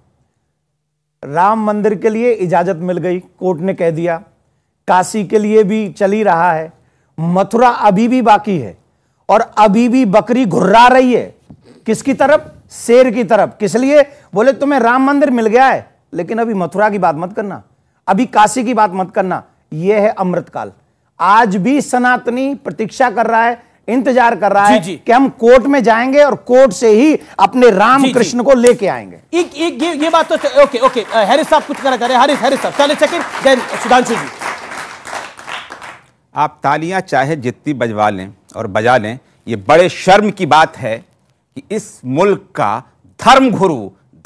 राम मंदिर के लिए इजाजत मिल गई कोर्ट ने कह दिया काशी के लिए भी चल ही रहा है मथुरा अभी भी बाकी है और अभी भी बकरी घुर्रा रही है किसकी तरफ शेर की तरफ किस लिए बोले तुम्हें राम मंदिर मिल गया है लेकिन अभी मथुरा की बात मत करना अभी काशी की बात मत करना यह है अमृतकाल आज भी सनातनी प्रतीक्षा कर रहा है इंतजार कर रहा जी, है जी। कि हम कोर्ट में जाएंगे और कोर्ट से ही अपने राम कृष्ण को लेके आएंगे एक एक ये ये बात तो ओके ओके हरी साहब कुछ करा करें हरी हरी साहब चले सेकंड देन सुधांशु जी आप तालियां चाहे जितनी बजवा लें और बजा लें ये बड़े शर्म की बात है कि इस मुल्क का धर्म गुरु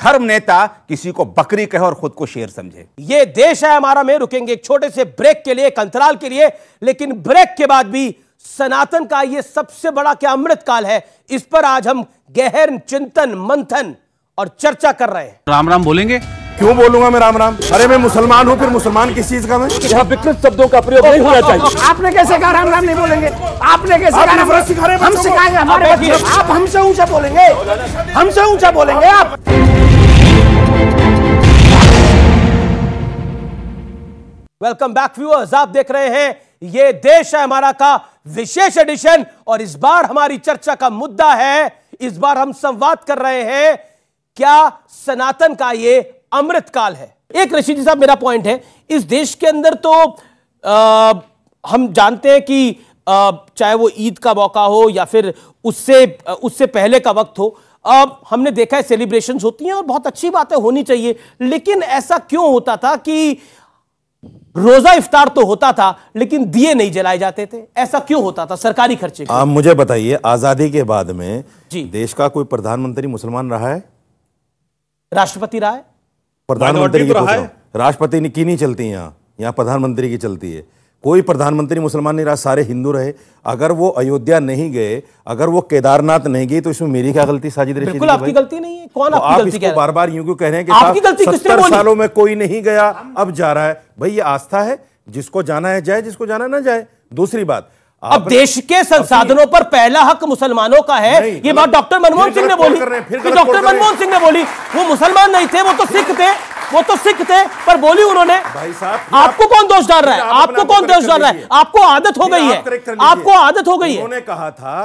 धर्म नेता किसी को बकरी कहे और खुद को शेर समझे ये देश है हमारा में रुकेंगे एक छोटे से ब्रेक के लिए एक अंतराल के लिए लेकिन ब्रेक के बाद भी सनातन का ये सबसे बड़ा क्या अमृत काल है इस पर आज हम गहन चिंतन मंथन और चर्चा कर रहे हैं राम राम बोलेंगे क्यों बोलूंगा मैं राम राम अरे मैं मुसलमान हूँ फिर मुसलमान किस चीज का मैं यहाँ विकृत शब्दों का प्रयोग नहीं होना चाहिए तो आपने कैसे कहा राम राम नहीं बोलेंगे आपने कैसे कहा राम राम हम सिखाएंगे हमारे आप हमसे ऊंचा बोलेंगे हमसे ऊंचा बोलेंगे आप वेलकम बैक व्यूअर्स आप देख रहे हैं ये देश है हमारा का विशेष एडिशन और इस बार हमारी चर्चा का मुद्दा है इस बार हम संवाद कर रहे हैं क्या सनातन का ये अमृत काल है एक रशीद साहब मेरा पॉइंट है इस देश के अंदर तो आ, हम जानते हैं कि चाहे वो ईद का मौका हो या फिर उससे उससे पहले का वक्त हो अब हमने देखा है सेलिब्रेशन होती हैं और बहुत अच्छी बातें होनी चाहिए लेकिन ऐसा क्यों होता था कि रोजा इफ्तार तो होता था लेकिन दिए नहीं जलाए जाते थे ऐसा क्यों होता था सरकारी खर्चे आप मुझे बताइए आजादी के बाद में जी देश का कोई प्रधानमंत्री मुसलमान रहा है राष्ट्रपति रहा है प्रधानमंत्री की तो राष्ट्रपति ने की नहीं चलती यहाँ यहाँ प्रधानमंत्री की चलती है कोई प्रधानमंत्री मुसलमान नहीं रहा सारे हिंदू रहे अगर वो अयोध्या नहीं गए अगर वो केदारनाथ नहीं गई तो इसमें मेरी क्या गलती साजिद रशीद बिल्कुल आपकी गलती नहीं है कौन तो आपकी आप गलती बार बार यूं क्यों कह रहे हैं कि आपकी गलती सत्तर सालों में कोई नहीं गया अब जा रहा है भाई ये आस्था है जिसको जाना है जाए जिसको जाना ना जाए दूसरी बात अब देश के संसाधनों पर पहला हक मुसलमानों का है ये बात डॉक्टर मनमोहन सिंह ने बोली डॉक्टर मनमोहन सिंह ने बोली वो मुसलमान नहीं थे वो तो सिख थे वो तो सिख थे पर बोली उन्होंने आपको कौन दोष डाल रहा है आपको कौन दोष डाल रहा है आपको आदत हो गई है आपको आदत हो गई है उन्होंने कहा था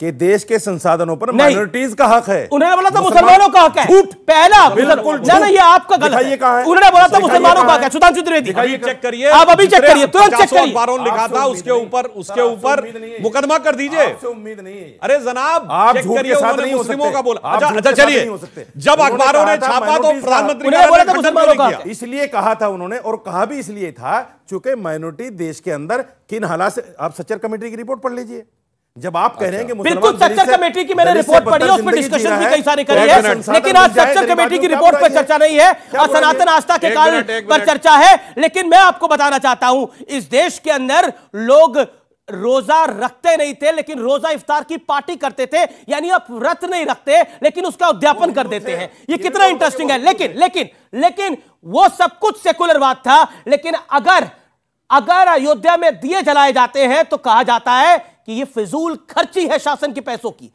कि देश के संसाधनों पर माइनोरिटीज का हक है उन्होंने बोला था मुसलमानों का हक है झूठ पहला बिल्कुल ना ये आपका गलत है उन्होंने बोला था मुसलमानों का हक है सुधांशु त्रिवेदी अभी चेक करिए आप अभी चेक करिए तुरंत चेक करिए बारोन लिखा था उसके ऊपर उसके ऊपर मुकदमा कर दीजिए उम्मीद नहीं है अरे जनाब आप चेक करिए साथ नहीं मुस्लिमों का बोला अच्छा, अच्छा चलिए जब अखबारों ने छापा तो प्रधानमंत्री ने बोला था मुसलमानों का इसलिए कहा था उन्होंने और कहा भी इसलिए था चूंकि माइनोरिटी देश के अंदर किन हालात से आप सचर कमेटी की रिपोर्ट पढ़ लीजिए जब आप कह रहे हैं अच्छा। कि बिल्कुल कमेटी की मैंने रिपोर्ट पढ़ी है उसमें डिस्कशन भी कई सारे करी है लेकिन आज सच्चर कमेटी की रिपोर्ट पर चर्चा नहीं है और सनातन आस्था के कारण पर चर्चा है लेकिन मैं आपको बताना चाहता हूं इस देश के अंदर लोग रोजा रखते नहीं थे लेकिन रोजा इफ्तार की पार्टी करते थे यानी आप व्रत नहीं रखते लेकिन उसका उद्यापन कर देते हैं ये कितना इंटरेस्टिंग है लेकिन लेकिन लेकिन वो सब कुछ सेकुलर बात था लेकिन अगर अगर अयोध्या में दिए जलाए जाते हैं तो कहा जाता है कि ये फिजूल खर्ची है शासन के पैसों की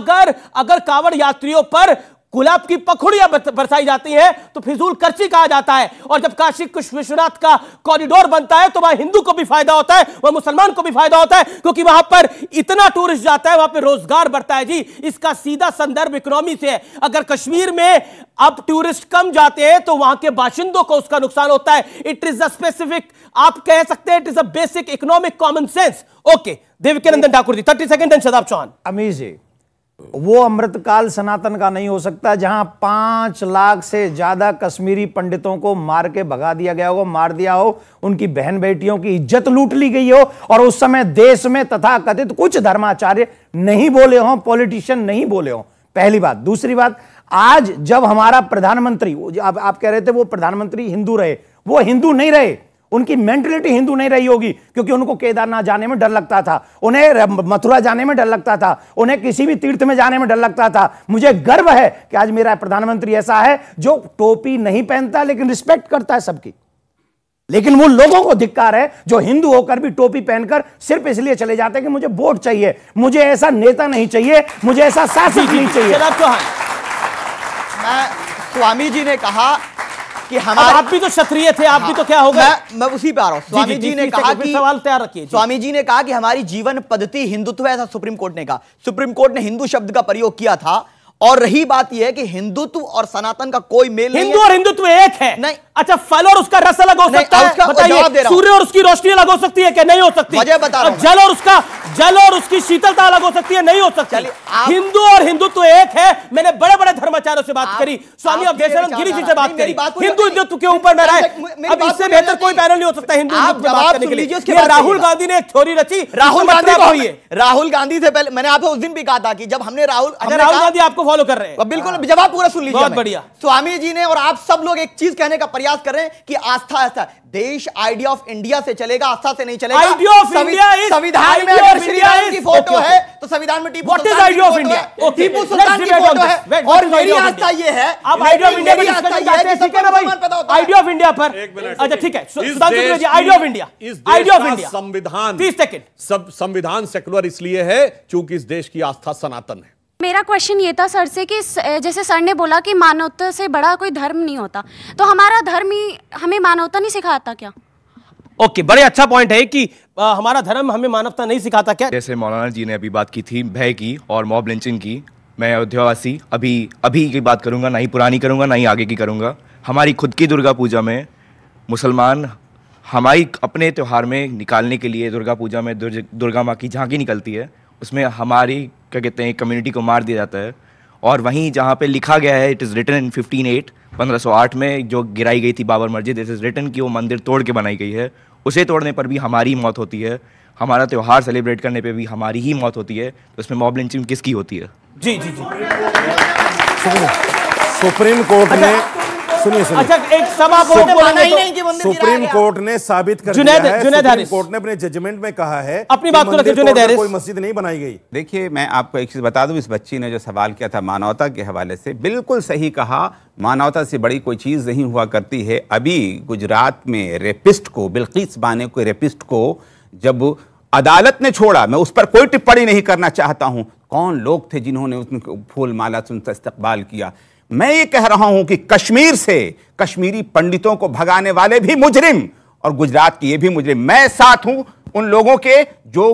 अगर अगर कावड़ यात्रियों पर गुलाब की पखुड़ियां बरसाई जाती है तो फिजूल खर्ची कहा जाता है और जब काशी विश्वनाथ का कॉरिडोर बनता है तो वहां हिंदू को भी फायदा होता है वह मुसलमान को भी फायदा होता है क्योंकि वहां पर इतना टूरिस्ट जाता है वहां पर रोजगार बढ़ता है जी इसका सीधा संदर्भ इकोनॉमी से है अगर कश्मीर में अब टूरिस्ट कम जाते हैं तो वहां के बाशिंदों को उसका नुकसान होता है इट इज अ स्पेसिफिक आप कह सकते हैं it is a basic economic common sense okay Nandan Thakur ji thirty second and शताब चौहान अमीजी वो अमृतकाल सनातन का नहीं हो सकता जहां पांच लाख से ज्यादा कश्मीरी पंडितों को मार के भगा दिया गया हो मार दिया हो उनकी बहन बेटियों की इज्जत लूट ली गई हो और उस समय देश में तथा कथित कुछ धर्माचार्य नहीं बोले हों पॉलिटिशियन नहीं बोले हों पहली बात दूसरी बात आज जब हमारा प्रधानमंत्री आप, आप कह रहे थे वो प्रधानमंत्री हिंदू रहे वो हिंदू नहीं रहे उनकी मेंटलिटी हिंदू नहीं रही होगी क्योंकि उनको केदारनाथ जाने में डर लगता था उन्हें मथुरा जाने में डर लगता था उन्हें किसी भी तीर्थ में जाने में डर लगता था मुझे गर्व है कि आज मेरा प्रधानमंत्री ऐसा है जो टोपी नहीं पहनता लेकिन रिस्पेक्ट करता है सबकी लेकिन वो लोगों को धिक्कार है जो हिंदू होकर भी टोपी पहनकर सिर्फ इसलिए चले जाते हैं कि मुझे वोट चाहिए मुझे ऐसा नेता नहीं चाहिए मुझे ऐसा शासक नहीं चाहिए स्वामी जी ने कहा कि हमारे आप भी तो क्षत्रिय थे आप हाँ, भी तो क्या होगा मैं, मैं उसी पे आ रहा हूँ स्वामी जी, जी, जी, जी ने कहा कि सवाल तैयार रखिए स्वामी जी ने कहा कि हमारी जीवन पद्धति हिंदुत्व ऐसा सुप्रीम कोर्ट ने कहा सुप्रीम कोर्ट ने हिंदू शब्द का प्रयोग किया था और रही बात यह है कि हिंदुत्व और सनातन का कोई मेल हिंदू और हिंदुत्व एक है नहीं अच्छा फल और उसका रस अलग हो सकता है बताइए सूर्य और उसकी रोशनी अलग हो सकती है कि नहीं हो सकती वजह बता रहा जल और उसका जल और उसकी शीतलता अलग हो सकती है नहीं हो सकती हिंदू और हिंदुत्व एक है मैंने बड़े बड़े धर्माचार्यों से बात करी स्वामी गिरी जी से बात करी हिंदू हिंदुत्व के ऊपर मैं राय अब इससे बेहतर कोई पैनल नहीं हो सकता हिंदू राहुल गांधी ने एक थ्योरी रची राहुल गांधी राहुल गांधी से पहले मैंने आपको उस दिन भी कहा था कि जब हमने राहुल राहुल गांधी आपको फॉलो कर रहे हैं बिल्कुल जवाब पूरा सुन लीजिए बहुत बढ़िया स्वामी जी ने और आप सब लोग एक चीज कहने का प्रयास कर रहे हैं कि आस्था आस्था देश आइडिया ऑफ इंडिया से चलेगा आस्था से नहीं चलेगा संविधान में अगर श्री राम की फोटो है तो संविधान में टीपू सुल्तान की फोटो है और मेरी आस्था ये है आप आइडिया ऑफ इंडिया की आइडिया ऑफ इंडिया पर अच्छा ठीक है idea of India idea of India संविधान अच्छा, सेक्युलर सेकंड संविधान सेकुलर इसलिए है क्योंकि इस देश की आस्था सनातन है मेरा क्वेश्चन ये था सर से कि जैसे सर ने बोला कि मानवता से बड़ा कोई धर्म नहीं होता तो हमारा धर्म ही हमें मानवता नहीं सिखाता क्या ओके okay, बड़े अच्छा पॉइंट है कि आ, हमारा धर्म हमें मानवता नहीं सिखाता क्या जैसे मौलाना जी ने अभी बात की थी भय की और मॉब लिंचिंग की मैं अयोध्यावासी अभी अभी की बात करूंगा ना ही पुरानी करूंगा ना ही आगे की करूंगा हमारी खुद की दुर्गा पूजा में मुसलमान हमारी अपने त्यौहार में निकालने के लिए दुर्गा पूजा में दुर्ग, दुर्गा माँ की झांकी निकलती है उसमें हमारी क्या कहते हैं कम्युनिटी को मार दिया जाता है और वहीं जहाँ पे लिखा गया है it is written in fifteen eight पंद्रह में जो गिराई गई थी बाबर मस्जिद इट इज़ रिटन की वो मंदिर तोड़ के बनाई गई है उसे तोड़ने पर भी हमारी मौत होती है हमारा त्यौहार सेलिब्रेट करने पर भी हमारी ही मौत होती है तो इसमें मॉब लिंचिंग किसकी होती है जी जी जी सुप्रीम कोर्ट ने अच्छा, सुनिए सुनिए अच्छा एक सभा को नहीं कि मंदिर सुप्रीम कोर्ट ने साबित कर जुनेद, दिया है जुनेद सुप्रीम कोर्ट ने अपने जजमेंट में कहा है अपनी बात को रखिए जुनेद हारिस कोई मस्जिद नहीं बनाई गई देखिए मैं आपको एक चीज बता दूं इस बच्ची ने जो सवाल किया था मानवता के हवाले से बिल्कुल सही कहा मानवता से बड़ी कोई चीज नहीं हुआ करती है अभी गुजरात में रेपिस्ट को बिल्किस बाने को रेपिस्ट को जब अदालत ने छोड़ा मैं उस पर कोई टिप्पणी नहीं करना चाहता हूं कौन लोग थे जिन्होंने उसने फूल माला सुनता इस्तकबाल किया मैं ये कह रहा हूं कि कश्मीर से कश्मीरी पंडितों को भगाने वाले भी मुजरिम और गुजरात की ये भी मुजरिम मैं साथ हूं उन लोगों के जो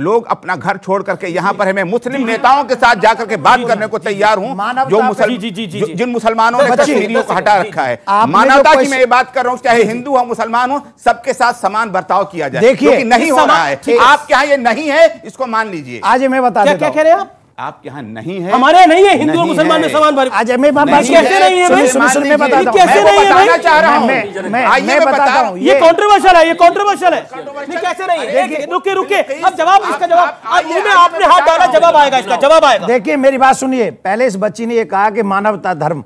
लोग अपना घर छोड़ करके यहां पर है मैं मुस्लिम नेताओं के साथ जाकर के बात करने को तैयार हूं जो मुसल, जी, जी, जी, जिन मुसलमानों ने कश्मीरियों को हटा रखा है मानवता की मैं ये बात कर रहा हूं चाहे हिंदू हो मुसलमान हो सबके साथ समान बर्ताव किया जाए देखिए नहीं हो रहा है आप क्या ये नहीं है इसको मान लीजिए आज मैं बता क्या कह रहे हैं आप आप यहाँ नहीं है हमारे नहीं है हिंदू मुसलमान में समान भारी आज मैं बात कैसे नहीं नहीं, नहीं है भाई सुनो सुन मैं बताता हूं कैसे नहीं है भाई चाह रहा हूं मैं मैं रहा हूं ये कंट्रोवर्शियल है ये कंट्रोवर्शियल है नहीं कैसे नहीं है रुके रुके अब जवाब इसका जवाब आप मुंह में आपने हाथ डाला जवाब आएगा इसका जवाब आएगा देखिए मेरी बात सुनिए पहले इस बच्ची ने ये कहा कि मानवता धर्म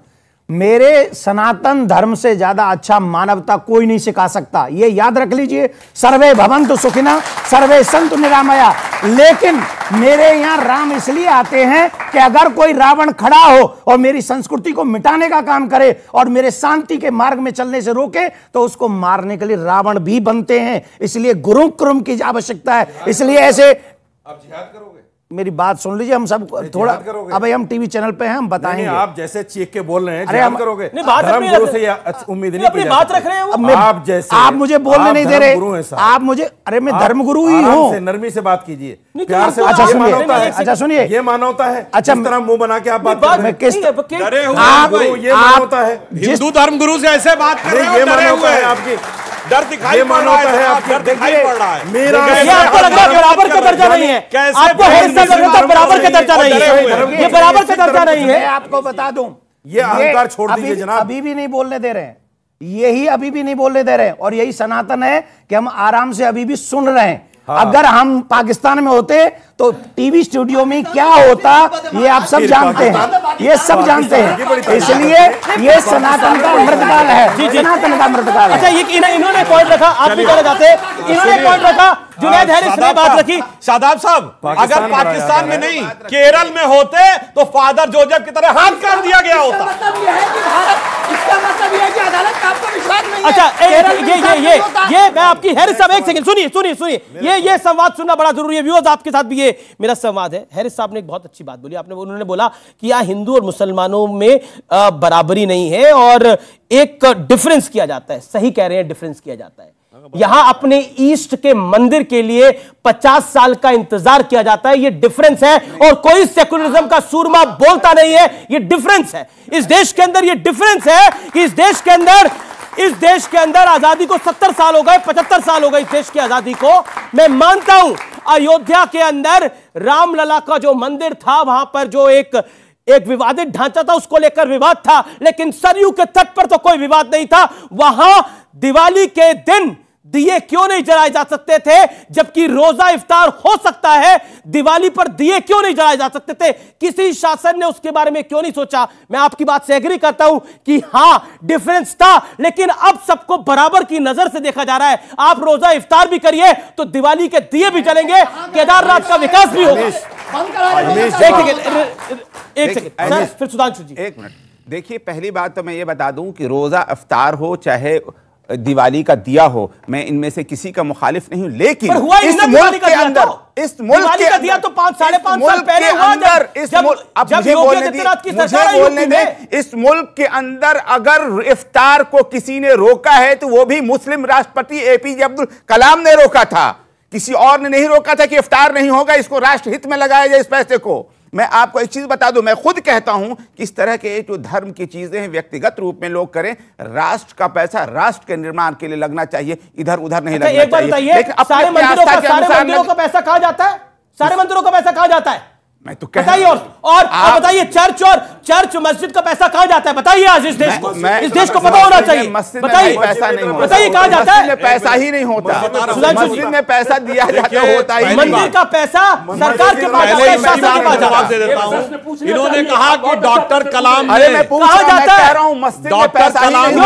मेरे सनातन धर्म से ज्यादा अच्छा मानवता कोई नहीं सिखा सकता ये याद रख लीजिए सर्वे भवंत सुखिना सर्वे संत निरामया लेकिन मेरे यहां राम इसलिए आते हैं कि अगर कोई रावण खड़ा हो और मेरी संस्कृति को मिटाने का काम करे और मेरे शांति के मार्ग में चलने से रोके तो उसको मारने के लिए रावण भी बनते हैं इसलिए गुरुक्रम की आवश्यकता है इसलिए ऐसे आप जिहाद करोगे मेरी बात सुन लीजिए हम सब थोड़ा अब हम टीवी चैनल पे हैं हम बताएंगे नहीं, आप जैसे चीख के बोल रहे हैं अरे हम करोगे नहीं बात रख गुरु से उम्मीद नहीं अपनी बात रख रहे हैं मैं, आप जैसे आप मुझे बोलने नहीं दे रहे आप मुझे अरे मैं धर्म गुरु ही हूँ नरमी से बात कीजिए तो प्यार से अच्छा सुनिए अच्छा सुनिए ये मानवता है अच्छा मेरा मुंह बना के आप बात मैं किस ये मानवता है हिंदू धर्म गुरु से ऐसे बात कर रहे हो आपकी डर दिखाई पड़ रहा है डर दिखाई पड़ रहा है मेरा ये आपको लग रहा है बराबर का दर्जा नहीं है आपको बराबर का दर्जा नहीं है ये बराबर का दर्जा नहीं है आपको बता दूं ये अहंकार छोड़ दीजिए जनाब अभी भी नहीं बोलने दे रहे हैं यही अभी भी नहीं बोलने दे रहे और यही सनातन है कि हम आराम से अभी भी सुन रहे हैं हाँ। अगर हम पाकिस्तान में होते तो टीवी स्टूडियो में क्या होता ये आप सब जानते हैं ये सब जानते हैं इसलिए ये सनातन का मृतकाल है सनातन का मृतकाल अच्छा ये इन्होंने पॉइंट रखा आप भी जाते इन्होंने पॉइंट रखा जुनेद हैरिस ने बात रखी शादाब साहब अगर पाकिस्तान में नहीं केरल में होते तो फादर जोजब की तरह हाथ कर दिया गया होता मतलब मतलब अच्छा ये ये ये ये मैं आपकी हैरिस साहब एक सेकंड सुनिए सुनिए सुनिए ये ये संवाद सुनना बड़ा जरूरी है व्यूअर्स आपके साथ भी ये मेरा संवाद है हैरिस साहब ने एक बहुत अच्छी बात बोली आपने उन्होंने बोला कि यहाँ हिंदू और मुसलमानों में बराबरी नहीं है और एक डिफरेंस किया जाता है सही कह रहे हैं डिफरेंस किया जाता है हाँ, यहां अपने ईस्ट के मंदिर के लिए 50 साल का इंतजार किया जाता है ये डिफरेंस है और कोई सेकुलरिज्म का सूरमा बोलता नहीं है ये डिफरेंस है इस देश के अंदर ये डिफरेंस है कि इस देश के अंदर इस देश के अंदर आजादी को सत्तर साल हो गए पचहत्तर साल हो गए इस देश की आजादी को मैं मानता हूं अयोध्या के अंदर रामलला का जो मंदिर था वहां पर जो एक एक विवादित ढांचा था उसको लेकर विवाद था लेकिन सरयू के तट पर तो कोई विवाद नहीं था वहां दिवाली के दिन दिए क्यों नहीं जलाए जा सकते थे जबकि रोजा इफ्तार हो सकता है दिवाली पर दिए क्यों नहीं जलाए जा सकते थे किसी शासन ने उसके बारे में क्यों नहीं सोचा मैं आपकी बात से एग्री करता हूं कि हां डिफरेंस था लेकिन अब सबको बराबर की नजर से देखा जा रहा है आप रोजा इफ्तार भी करिए तो दिवाली के दिए भी जलेंगे केदारनाथ का विकास भी होगा एक सेकेंड फिर सुधांशु जी एक मिनट देखिए पहली बात तो मैं ये बता दूं कि रोजा इफ्तार हो चाहे दिवाली का दिया हो मैं इनमें से किसी का मुखालिफ नहीं हूं लेकिन पर हुआ इस मुल्क के तो? तो अंदर इस मुल्क के अंदर दिया तो पांच साढ़े पांच साल पहले हुआ इस जब, अब जब मुझे बोलने की मुझे बोलने दे इस मुल्क के अंदर अगर इफ्तार को किसी ने रोका है तो वो भी मुस्लिम राष्ट्रपति एपीजे अब्दुल कलाम ने रोका था किसी और ने नहीं रोका था कि इफ्तार नहीं होगा इसको राष्ट्रहित में लगाया जाए इस फैसले को मैं आपको एक चीज़ बता दूं मैं खुद कहता हूं कि इस तरह के जो धर्म की चीज़ें हैं व्यक्तिगत रूप में लोग करें राष्ट्र का पैसा राष्ट्र के निर्माण के लिए लगना चाहिए इधर उधर नहीं अच्छा, लगना चाहिए सारे मंदिरों का पैसा कहा जाता है सारे मंदिरों का पैसा कहा जाता है मैं तो बताइए और और, और बताइए चर्च और चर्च मस्जिद का पैसा कहाँ जाता है बताइए आज इस देश को इस देश को पता होना चाहिए बताइए पैसा नहीं होता बताइए कहाँ जाता है पैसा ही नहीं होता मस्जिद में पैसा दिया जाता होता है मंदिर का पैसा सरकार के पास जवाब दे देता हूँ इन्होंने कहा कि डॉक्टर कलाम अरे मैं पूछ जाता है मस्जिद डॉक्टर कलाम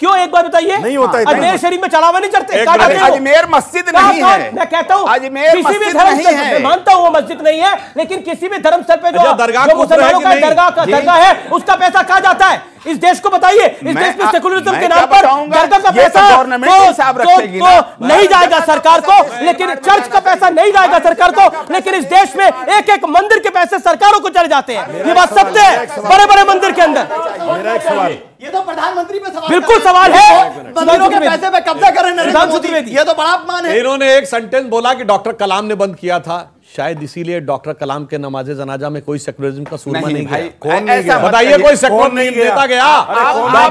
क्यों एक बार बताइए नहीं होता है अजमेर शरीफ में चढ़ावा नहीं चढ़ते अजमेर मस्जिद नहीं है मैं कहता हूँ अजमेर किसी भी धर्म मैं मानता हूँ वो मस्जिद नहीं है लेकिन किसी भी धर्म धर्मस्थल पर जो अच्छा, दरगाह मुसलमानों का दरगाह का दरगाह है उसका पैसा कहा जाता है इस देश को बताइए इस देश में सेकुलरिज्म के नाम पर दरगाह का पैसा को, तो- को तो- तो नहीं जाएगा सरकार को लेकिन चर्च का पैसा नहीं जाएगा सरकार को लेकिन इस देश में एक एक मंदिर के पैसे सरकारों को चले जाते हैं ये बात सत्य है बड़े बड़े मंदिर के अंदर ये तो प्रधानमंत्री पे सवाल बिल्कुल सवाल है मंदिरों के पैसे पे कब्जा कर रहे हैं ये तो बड़ा अपमान है इन्होंने एक सेंटेंस बोला कि डॉक्टर कलाम ने बंद किया था शायद इसीलिए डॉक्टर कलाम के नमाज जनाजा में कोई सेक्युलरिज्म का सूरमा नहीं, नहीं भाई, कौन बताइए कोई नहीं देता गया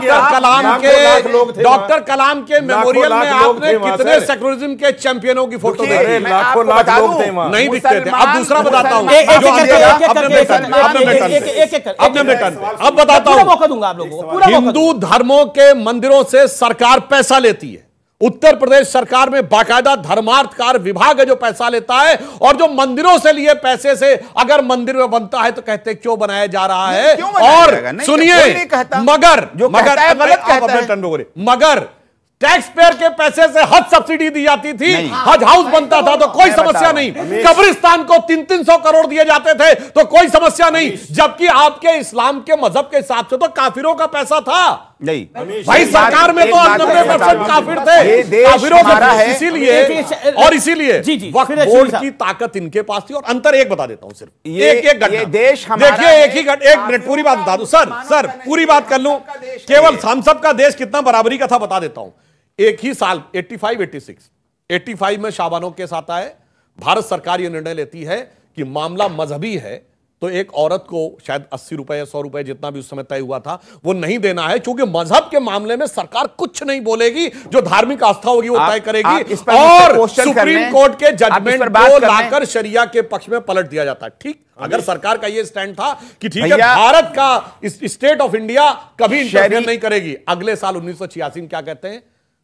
डॉक्टर कलाम के डॉक्टर कलाम के मेमोरियल में आपने कितने सेक्युलरिज्म के चैंपियनों की फोटो देखी लाखों लाख लोग थे नहीं दिखते थे अब दूसरा बताता हूँ अब बताता हूँ हिंदू धर्मों के मंदिरों से सरकार पैसा लेती है उत्तर प्रदेश सरकार में बाकायदा धर्मार्थकार विभाग है जो पैसा लेता है और जो मंदिरों से लिए पैसे से अगर मंदिर में बनता है तो कहते क्यों बनाया जा रहा है और सुनिए मगर जो मगर मगर टैक्स पेयर के पैसे से हज सब्सिडी दी जाती थी हाँ, हज हाउस बनता था तो हाँ, कोई समस्या नहीं कब्रिस्तान को तीन तीन सौ करोड़ दिए जाते थे तो कोई समस्या नहीं जबकि आपके इस्लाम के मजहब के हिसाब से तो काफिरों का पैसा था नहीं भाई सरकार में तो नब्बे परसेंट काफिर थे काफिरों का तो है इसीलिए और इसीलिए की ताकत इनके पास थी और अंतर एक बता देता हूं सिर्फ ये एक एक देश देखिए एक ही एक मिनट पूरी बात बता दू सर सर पूरी बात कर लू केवल सांसद का देश कितना बराबरी का था बता देता हूं एक ही साल 85 86 85 में शाबानो के आता है भारत सरकार यह निर्णय लेती है कि मामला मजहबी है तो एक औरत को शायद अस्सी रुपए या सौ रुपए जितना भी उस समय तय हुआ था वो नहीं देना है क्योंकि मजहब के मामले में सरकार कुछ नहीं बोलेगी जो धार्मिक आस्था होगी वो तय करेगी और सुप्रीम कोर्ट के जजमेंट को लाकर शरिया के पक्ष में पलट दिया जाता है ठीक हाँ अगर सरकार का ये स्टैंड था कि ठीक है भारत का स्टेट ऑफ इंडिया कभी इंटरफेयर नहीं करेगी अगले साल उन्नीस में क्या कहते हैं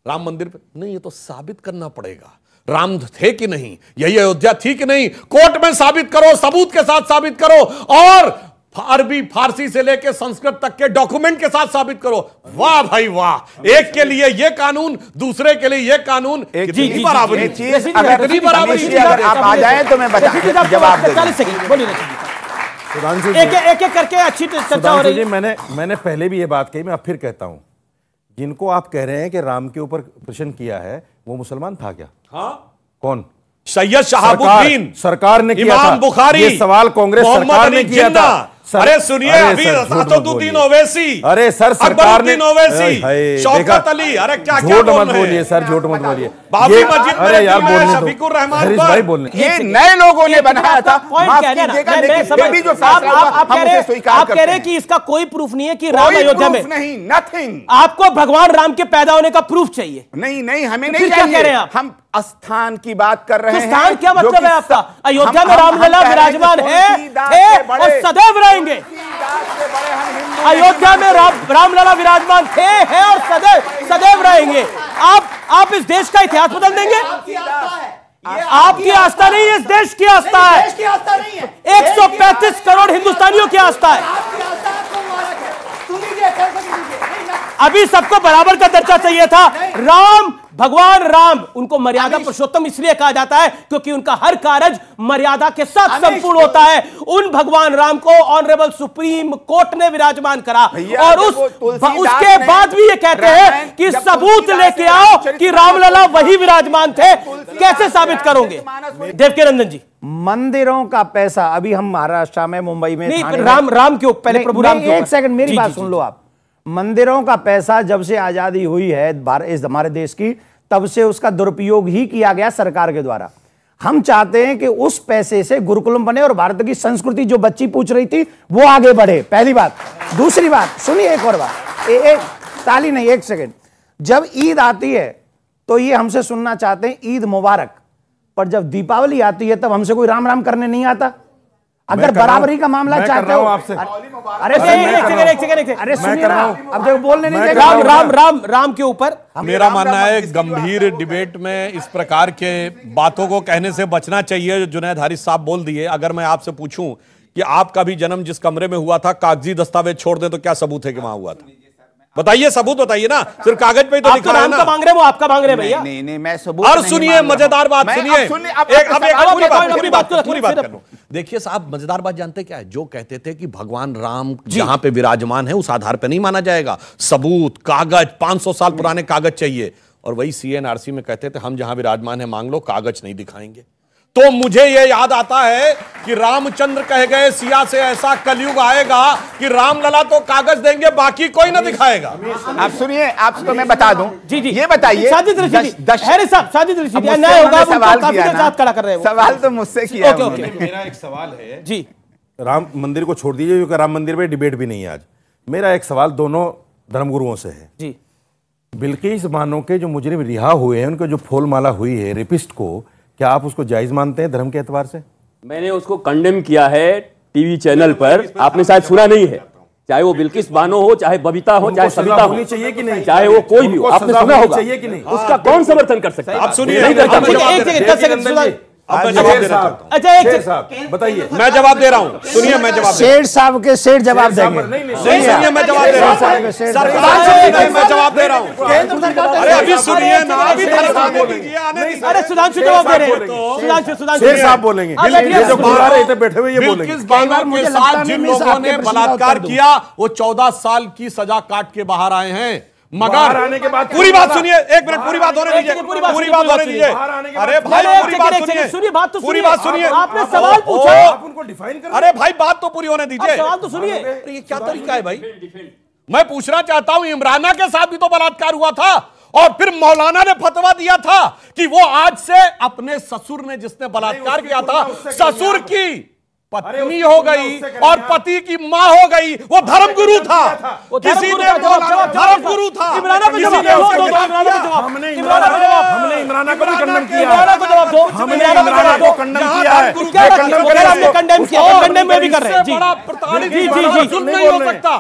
राम मंदिर पर नहीं ये तो साबित करना पड़ेगा राम थे कि नहीं यही अयोध्या थी कि नहीं कोर्ट में साबित करो सबूत के साथ साबित करो और अरबी फारसी से लेकर संस्कृत तक के डॉक्यूमेंट के साथ साबित करो वाह भाई वाह एक के लिए ये कानून दूसरे के लिए ये कानून कितनी बराबरी कितनी बराबरी आप आ जाए तो मैं बता जवाब एक एक करके अच्छी चर्चा हो रही है मैंने मैंने पहले भी ये बात कही मैं अब फिर कहता हूं जिनको आप कह रहे हैं कि राम के ऊपर प्रश्न किया है वो मुसलमान था क्या हाँ कौन सैयद शहाबुद्दीन सरकार ने किया इमाम बुखारी ये सवाल कांग्रेस सरकार ने किया था सर, अरे सुनिए अभी असदुद्दीन ओवैसी अरे सर सरकार ने ओवैसी शौकत अली अरे क्या झूठ मत बोलिए सर झूठ मत बोलिए बाबरी मस्जिद में शफीकुर रहमान ये नए लोगों ने बनाया था आप कह रहे हैं कि इसका कोई प्रूफ नहीं है कि राम अयोध्या में नहीं नथिंग आपको भगवान राम के पैदा होने का प्रूफ चाहिए नहीं नहीं हमें तो नहीं कह रहे चाहिए हम स्थान की बात कर रहे तो हैं स्थान क्या मतलब है आपका अयोध्या में रामलला विराजमान है और सदैव रहेंगे अयोध्या में रामलला विराजमान थे हैं और सदैव सदैव रहेंगे आप आप इस देश का इतिहास हाथ बदल देंगे आपकी आस्था नहीं है इस देश की आस्था है एक सौ पैंतीस करोड़ हिंदुस्तानियों की आस्था है अभी सबको बराबर का दर्जा चाहिए था राम भगवान राम उनको मर्यादा पुरुषोत्तम इसलिए कहा जाता है क्योंकि उनका हर कार्य मर्यादा के साथ संपूर्ण होता है उन भगवान राम को ऑनरेबल सुप्रीम कोर्ट ने विराजमान करा और उस उसके बाद भी ये कहते हैं कि सबूत लेके आओ कि रामलला वही विराजमान थे कैसे साबित करोगे देवके रंजन जी मंदिरों का पैसा अभी हम महाराष्ट्र में मुंबई में राम राम क्यों पहले प्रभु राम एक सेकंड मेरी बात सुन लो आप मंदिरों का पैसा जब से आज़ादी हुई है इस हमारे देश की तब से उसका दुरुपयोग ही किया गया सरकार के द्वारा हम चाहते हैं कि उस पैसे से गुरुकुलम बने और भारत की संस्कृति जो बच्ची पूछ रही थी वो आगे बढ़े पहली बात दूसरी बात सुनिए एक और बात ए, ए, ताली नहीं एक सेकेंड जब ईद आती है तो ये हमसे सुनना चाहते हैं ईद मुबारक पर जब दीपावली आती है तब हमसे कोई राम राम करने नहीं आता अगर बराबरी का मामला चाहते हो आपसे अरे अरे अब देखो बोलने नहीं राम राम राम राम के ऊपर मेरा मानना है गंभीर डिबेट में इस प्रकार के बातों को कहने से बचना चाहिए जो जुनैद हारिस साहब बोल दिए अगर मैं आपसे पूछूं कि आपका भी जन्म जिस कमरे में हुआ था कागजी दस्तावेज छोड़ दें तो क्या सबूत है कि वहां हुआ था बताइए सबूत बताइए ना सिर्फ कागज पे ही तो लिखा है ना मांग रहे वो आपका मांग रहे भैया नहीं नहीं मैं सबूत और सुनिए मजेदार बात सुनिए एक अब एक पूरी बात पूरी बात कर लो देखिए साहब मजेदार बात जानते क्या है जो कहते थे कि भगवान राम जहां पे विराजमान है उस आधार पे नहीं माना जाएगा सबूत कागज 500 साल हम्म। पुराने कागज चाहिए और वही सीएनआरसी में कहते थे हम जहां विराजमान है मांग लो कागज नहीं दिखाएंगे तो मुझे यह याद आता है कि रामचंद्र कह गए सिया से ऐसा कलयुग आएगा कि रामलला तो कागज देंगे बाकी कोई ना दिखाएगा आप सुनिए तो मैं बता दूं जी जी ये बताइए सवाल सवाल तो मुझसे किया मेरा एक सवाल है जी राम मंदिर को छोड़ दीजिए क्योंकि राम मंदिर पे डिबेट भी नहीं है आज मेरा एक सवाल दोनों धर्मगुरुओं से है जी इस मानो के जो मुजरिम रिहा हुए हैं उनके जो फोलमाला हुई है रिपिस्ट को क्या आप उसको जायज मानते हैं धर्म के एतवार से मैंने उसको कंडेम किया है टीवी चैनल पर आपने शायद सुना नहीं है चाहे वो बिल्किस बानो हो चाहे बबीता हो चाहे सविता हो चाहिए कि नहीं चाहे वो कोई भी हो आपने सुना होगा चाहिए कि नहीं उसका कौन समर्थन कर सकता है आप सुनिए अच्छा, मैं जवाब दे रहा हूँ सुनिए मैं जवाब शेर साहब के शेर जवाब देंगे सुनिए मैं जवाब दे रहा हूँ सरकार मैं जवाब दे रहा हूँ अरे अभी सुनिए ना अभी अरे सुधांशु जवाब दे रहे सुधांशु शेर साहब बोलेंगे ये जो बैठे हुए ये बोलेंगे किस बांगर के साथ जिन लोगों ने बलात्कार किया वो चौदह साल की सजा काट के बाहर आए हैं मगर आने के बाद पूरी बात सुनिए एक मिनट पूरी बात होने दीजिए पूरी बात होने दीजिए अरे भाई पूरी बात सुनिए सुनिए बात तो पूरी बात सुनिए आपने सवाल पूछा आप उनको डिफाइन कर अरे भाई बात तो पूरी होने दीजिए सवाल तो सुनिए ये क्या तरीका है भाई मैं पूछना चाहता हूं इमराना के साथ भी तो बलात्कार हुआ था और फिर मौलाना ने फतवा दिया था कि वो आज से अपने ससुर ने जिसने बलात्कार किया था ससुर की पत्नी हो गई और पति की माँ हो गई वो धर्म गुरु था किसी ने धर्म गुरु था इमरान भी को किया किया हो सकता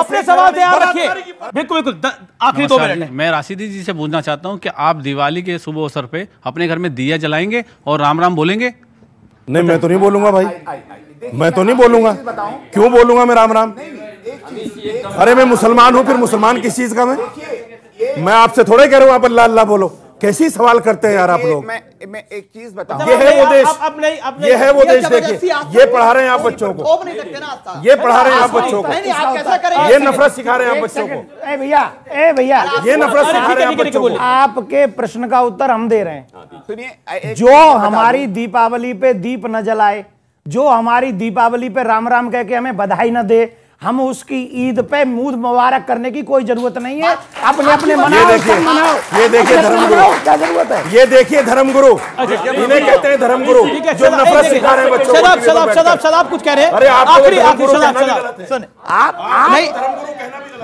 अपने सवाल तैयार बिल्कुल बिल्कुल आखिरी दो मिनट मैं राशिदी जी से पूछना चाहता हूँ कि आप दिवाली के शुभ अवसर पे अपने घर में दिया जलाएंगे और राम राम बोलेंगे नहीं मैं तो नहीं बोलूंगा भाई मैं तो नहीं बोलूंगा क्यों बोलूंगा मैं राम राम अरे मैं मुसलमान हूँ फिर मुसलमान किस चीज का मैं मैं आपसे थोड़े कह रहा हूँ आप अल्लाह अल्लाह बोलो कैसे सवाल करते हैं यार आप लोग मैं मैं एक चीज बताऊं अच्छा, ये है वो देश अब नहीं अब ये है वो देश देखिए ये पढ़ा रहे हैं आप बच्चों को ये पढ़ा रहे हैं आप बच्चों को ये नफरत सिखा रहे हैं आप बच्चों को भैया ए भैया ये नफरत सिखा रहे हैं आप बच्चों को आपके प्रश्न का उत्तर हम दे रहे हैं हाँ, जो हमारी दीपावली पे दीप न जलाए जो हमारी दीपावली पे राम राम कह के हमें बधाई न दे हम उसकी ईद पे मूद मुबारक करने की कोई जरूरत नहीं है अपने अपने मनाओ ये देखिए धर्मगुरु क्या जरूरत है ये देखिए धर्मगुरु अच्छा, इन्हें कहते हैं धर्मगुरु जो नफरत सिखा रहे हैं बच्चों सदाब सदाब सदाब सदाब कुछ कह रहे हैं अरे आप आखिरी आखिरी सदाब सदाब सुन आप नहीं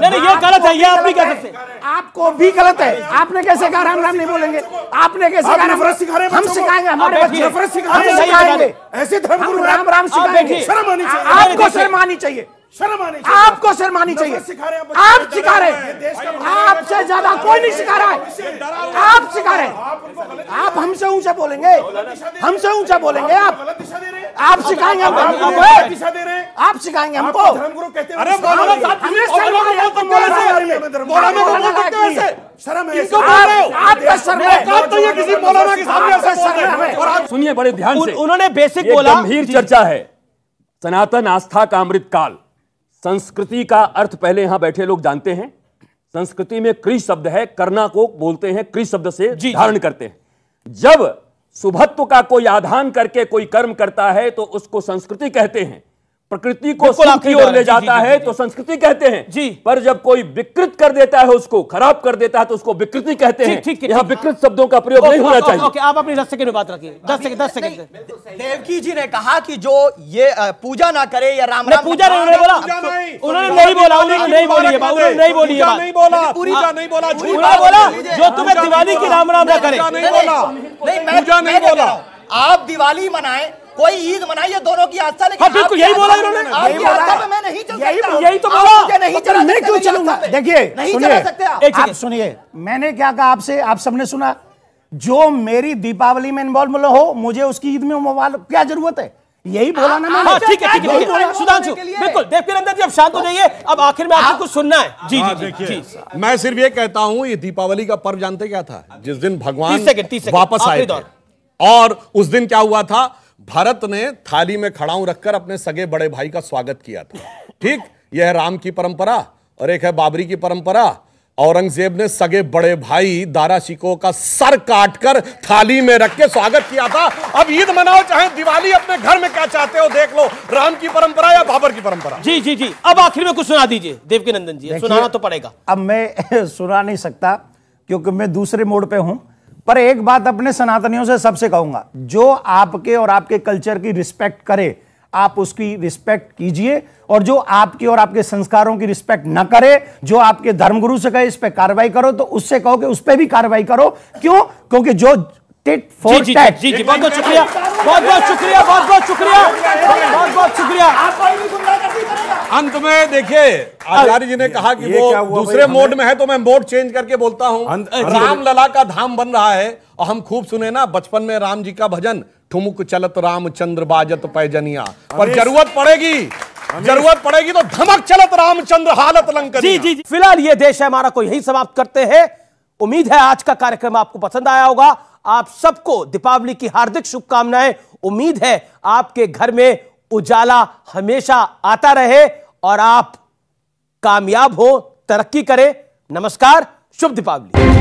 नहीं नहीं ये गलत है ये आप भी कह सकते आपको भी गलत है आपने कैसे कहा राम राम नहीं बोलेंगे आपने कैसे कहा नफरत सिखा रहे हम सिखाएंगे हमारे बच्चे नफरत सिखा रहे हैं ऐसे धर्मगुरु राम राम सिखाएंगे शर्म आनी चाहिए आपको शर्म आनी चाहिए शर्म आनी आपको शर्म आनी चाहिए आप सिखा रहे हैं आपसे ज्यादा कोई नहीं सिखा रहा है आप सिखा रहे आप हमसे ऊंचा बोलेंगे हमसे ऊंचा बोलेंगे आप आप सिखाएंगे हमको आप सिखाएंगे हमको सुनिए बड़े ध्यान से उन्होंने बेसिक बोला चर्चा है सनातन आस्था का अमृत काल संस्कृति का अर्थ पहले यहां बैठे लोग जानते हैं संस्कृति में कृ शब्द है करना को बोलते हैं कृ शब्द से धारण करते हैं जब शुभत्व का कोई आधान करके कोई कर्म करता है तो उसको संस्कृति कहते हैं प्रकृति को सुख की ओर ले जाता है तो संस्कृति कहते हैं जी पर जब कोई विकृत कर देता है उसको खराब कर देता है तो उसको विकृति कहते हैं ठीक यहाँ विकृत शब्दों का प्रयोग नहीं होना चाहिए ओके आप अपनी दस सेकंड में बात रखिए दस सेकंड दस सेकंड तो देवकी जी ने कहा कि जो ये पूजा ना करे या राम पूजा नहीं बोला उन्होंने नहीं बोला उन्होंने नहीं बोली उन्होंने नहीं बोला झूठा बोला जो तुम्हें दिवाली की राम राम ना करे नहीं बोला नहीं पूजा नहीं बोला आप दिवाली मनाए कोई ईद मनाई है दोनों की आस्था लेकिन हाँ, बिल्कुल यही बोला इन्होंने यही बोला मैं नहीं चल सकता यही तो बोला नहीं तो चल मैं क्यों चलूंगा देखिए सुनिए चला सकते आप सुनिए मैंने क्या कहा आपसे आप सबने सुना जो मेरी दीपावली में इन्वॉल्व मतलब हो मुझे उसकी ईद में मोबाइल क्या जरूरत है यही बोला ना मैंने हाँ, ठीक है ठीक है सुधांशु बिल्कुल देवकिर अंदर जी अब शांत हो तो- जाइए अब आखिर में आपको कुछ सुनना है जी हाँ, जी देखिए मैं सिर्फ ये कहता हूं ये दीपावली का पर्व जानते क्या था जिस दिन भगवान वापस आए और उस दिन क्या हुआ था भारत ने थाली में खड़ाऊ रखकर अपने सगे बड़े भाई का स्वागत किया था ठीक यह है राम की परंपरा और एक है बाबरी की परंपरा औरंगजेब ने सगे बड़े भाई दारा शिको का सर काटकर थाली में रख के स्वागत किया था अब ईद मनाओ चाहे दिवाली अपने घर में क्या चाहते हो देख लो राम की परंपरा या बाबर की परंपरा जी जी जी अब आखिर में कुछ सुना दीजिए देवकी नंदन जी सुनाना तो पड़ेगा अब मैं सुना नहीं सकता क्योंकि मैं दूसरे मोड पे हूं पर एक बात अपने सनातनियों से सबसे कहूंगा जो आपके और आपके कल्चर की रिस्पेक्ट करे आप उसकी रिस्पेक्ट कीजिए और जो आपकी और आपके संस्कारों की रिस्पेक्ट ना करे जो आपके धर्मगुरु से कहे इस पर कार्रवाई करो तो उससे कहो कि उस पर भी कार्रवाई करो क्यों क्योंकि जो टिट for जी, tat. जी जी बहुत बहुत शुक्रिया बहुत बहुत शुक्रिया बहुत बहुत शुक्रिया बहुत बहुत शुक्रिया अंत में देखिए आचार्य जी ने कहा कि वो दूसरे मोड में है तो मैं मोड चेंज करके बोलता हूँ राम लला का धाम बन रहा है और हम खूब सुने ना बचपन में राम जी का भजन ठुमुक चलत राम चंद्र बाजत पैजनिया पर जरूरत पड़ेगी जरूरत पड़ेगी तो धमक चलत रामचंद्र हालत लंकर जी जी फिलहाल ये देश है हमारा को यही समाप्त करते हैं उम्मीद है आज का कार्यक्रम आपको पसंद आया होगा आप सबको दीपावली की हार्दिक शुभकामनाएं उम्मीद है आपके घर में उजाला हमेशा आता रहे और आप कामयाब हो तरक्की करें नमस्कार शुभ दीपावली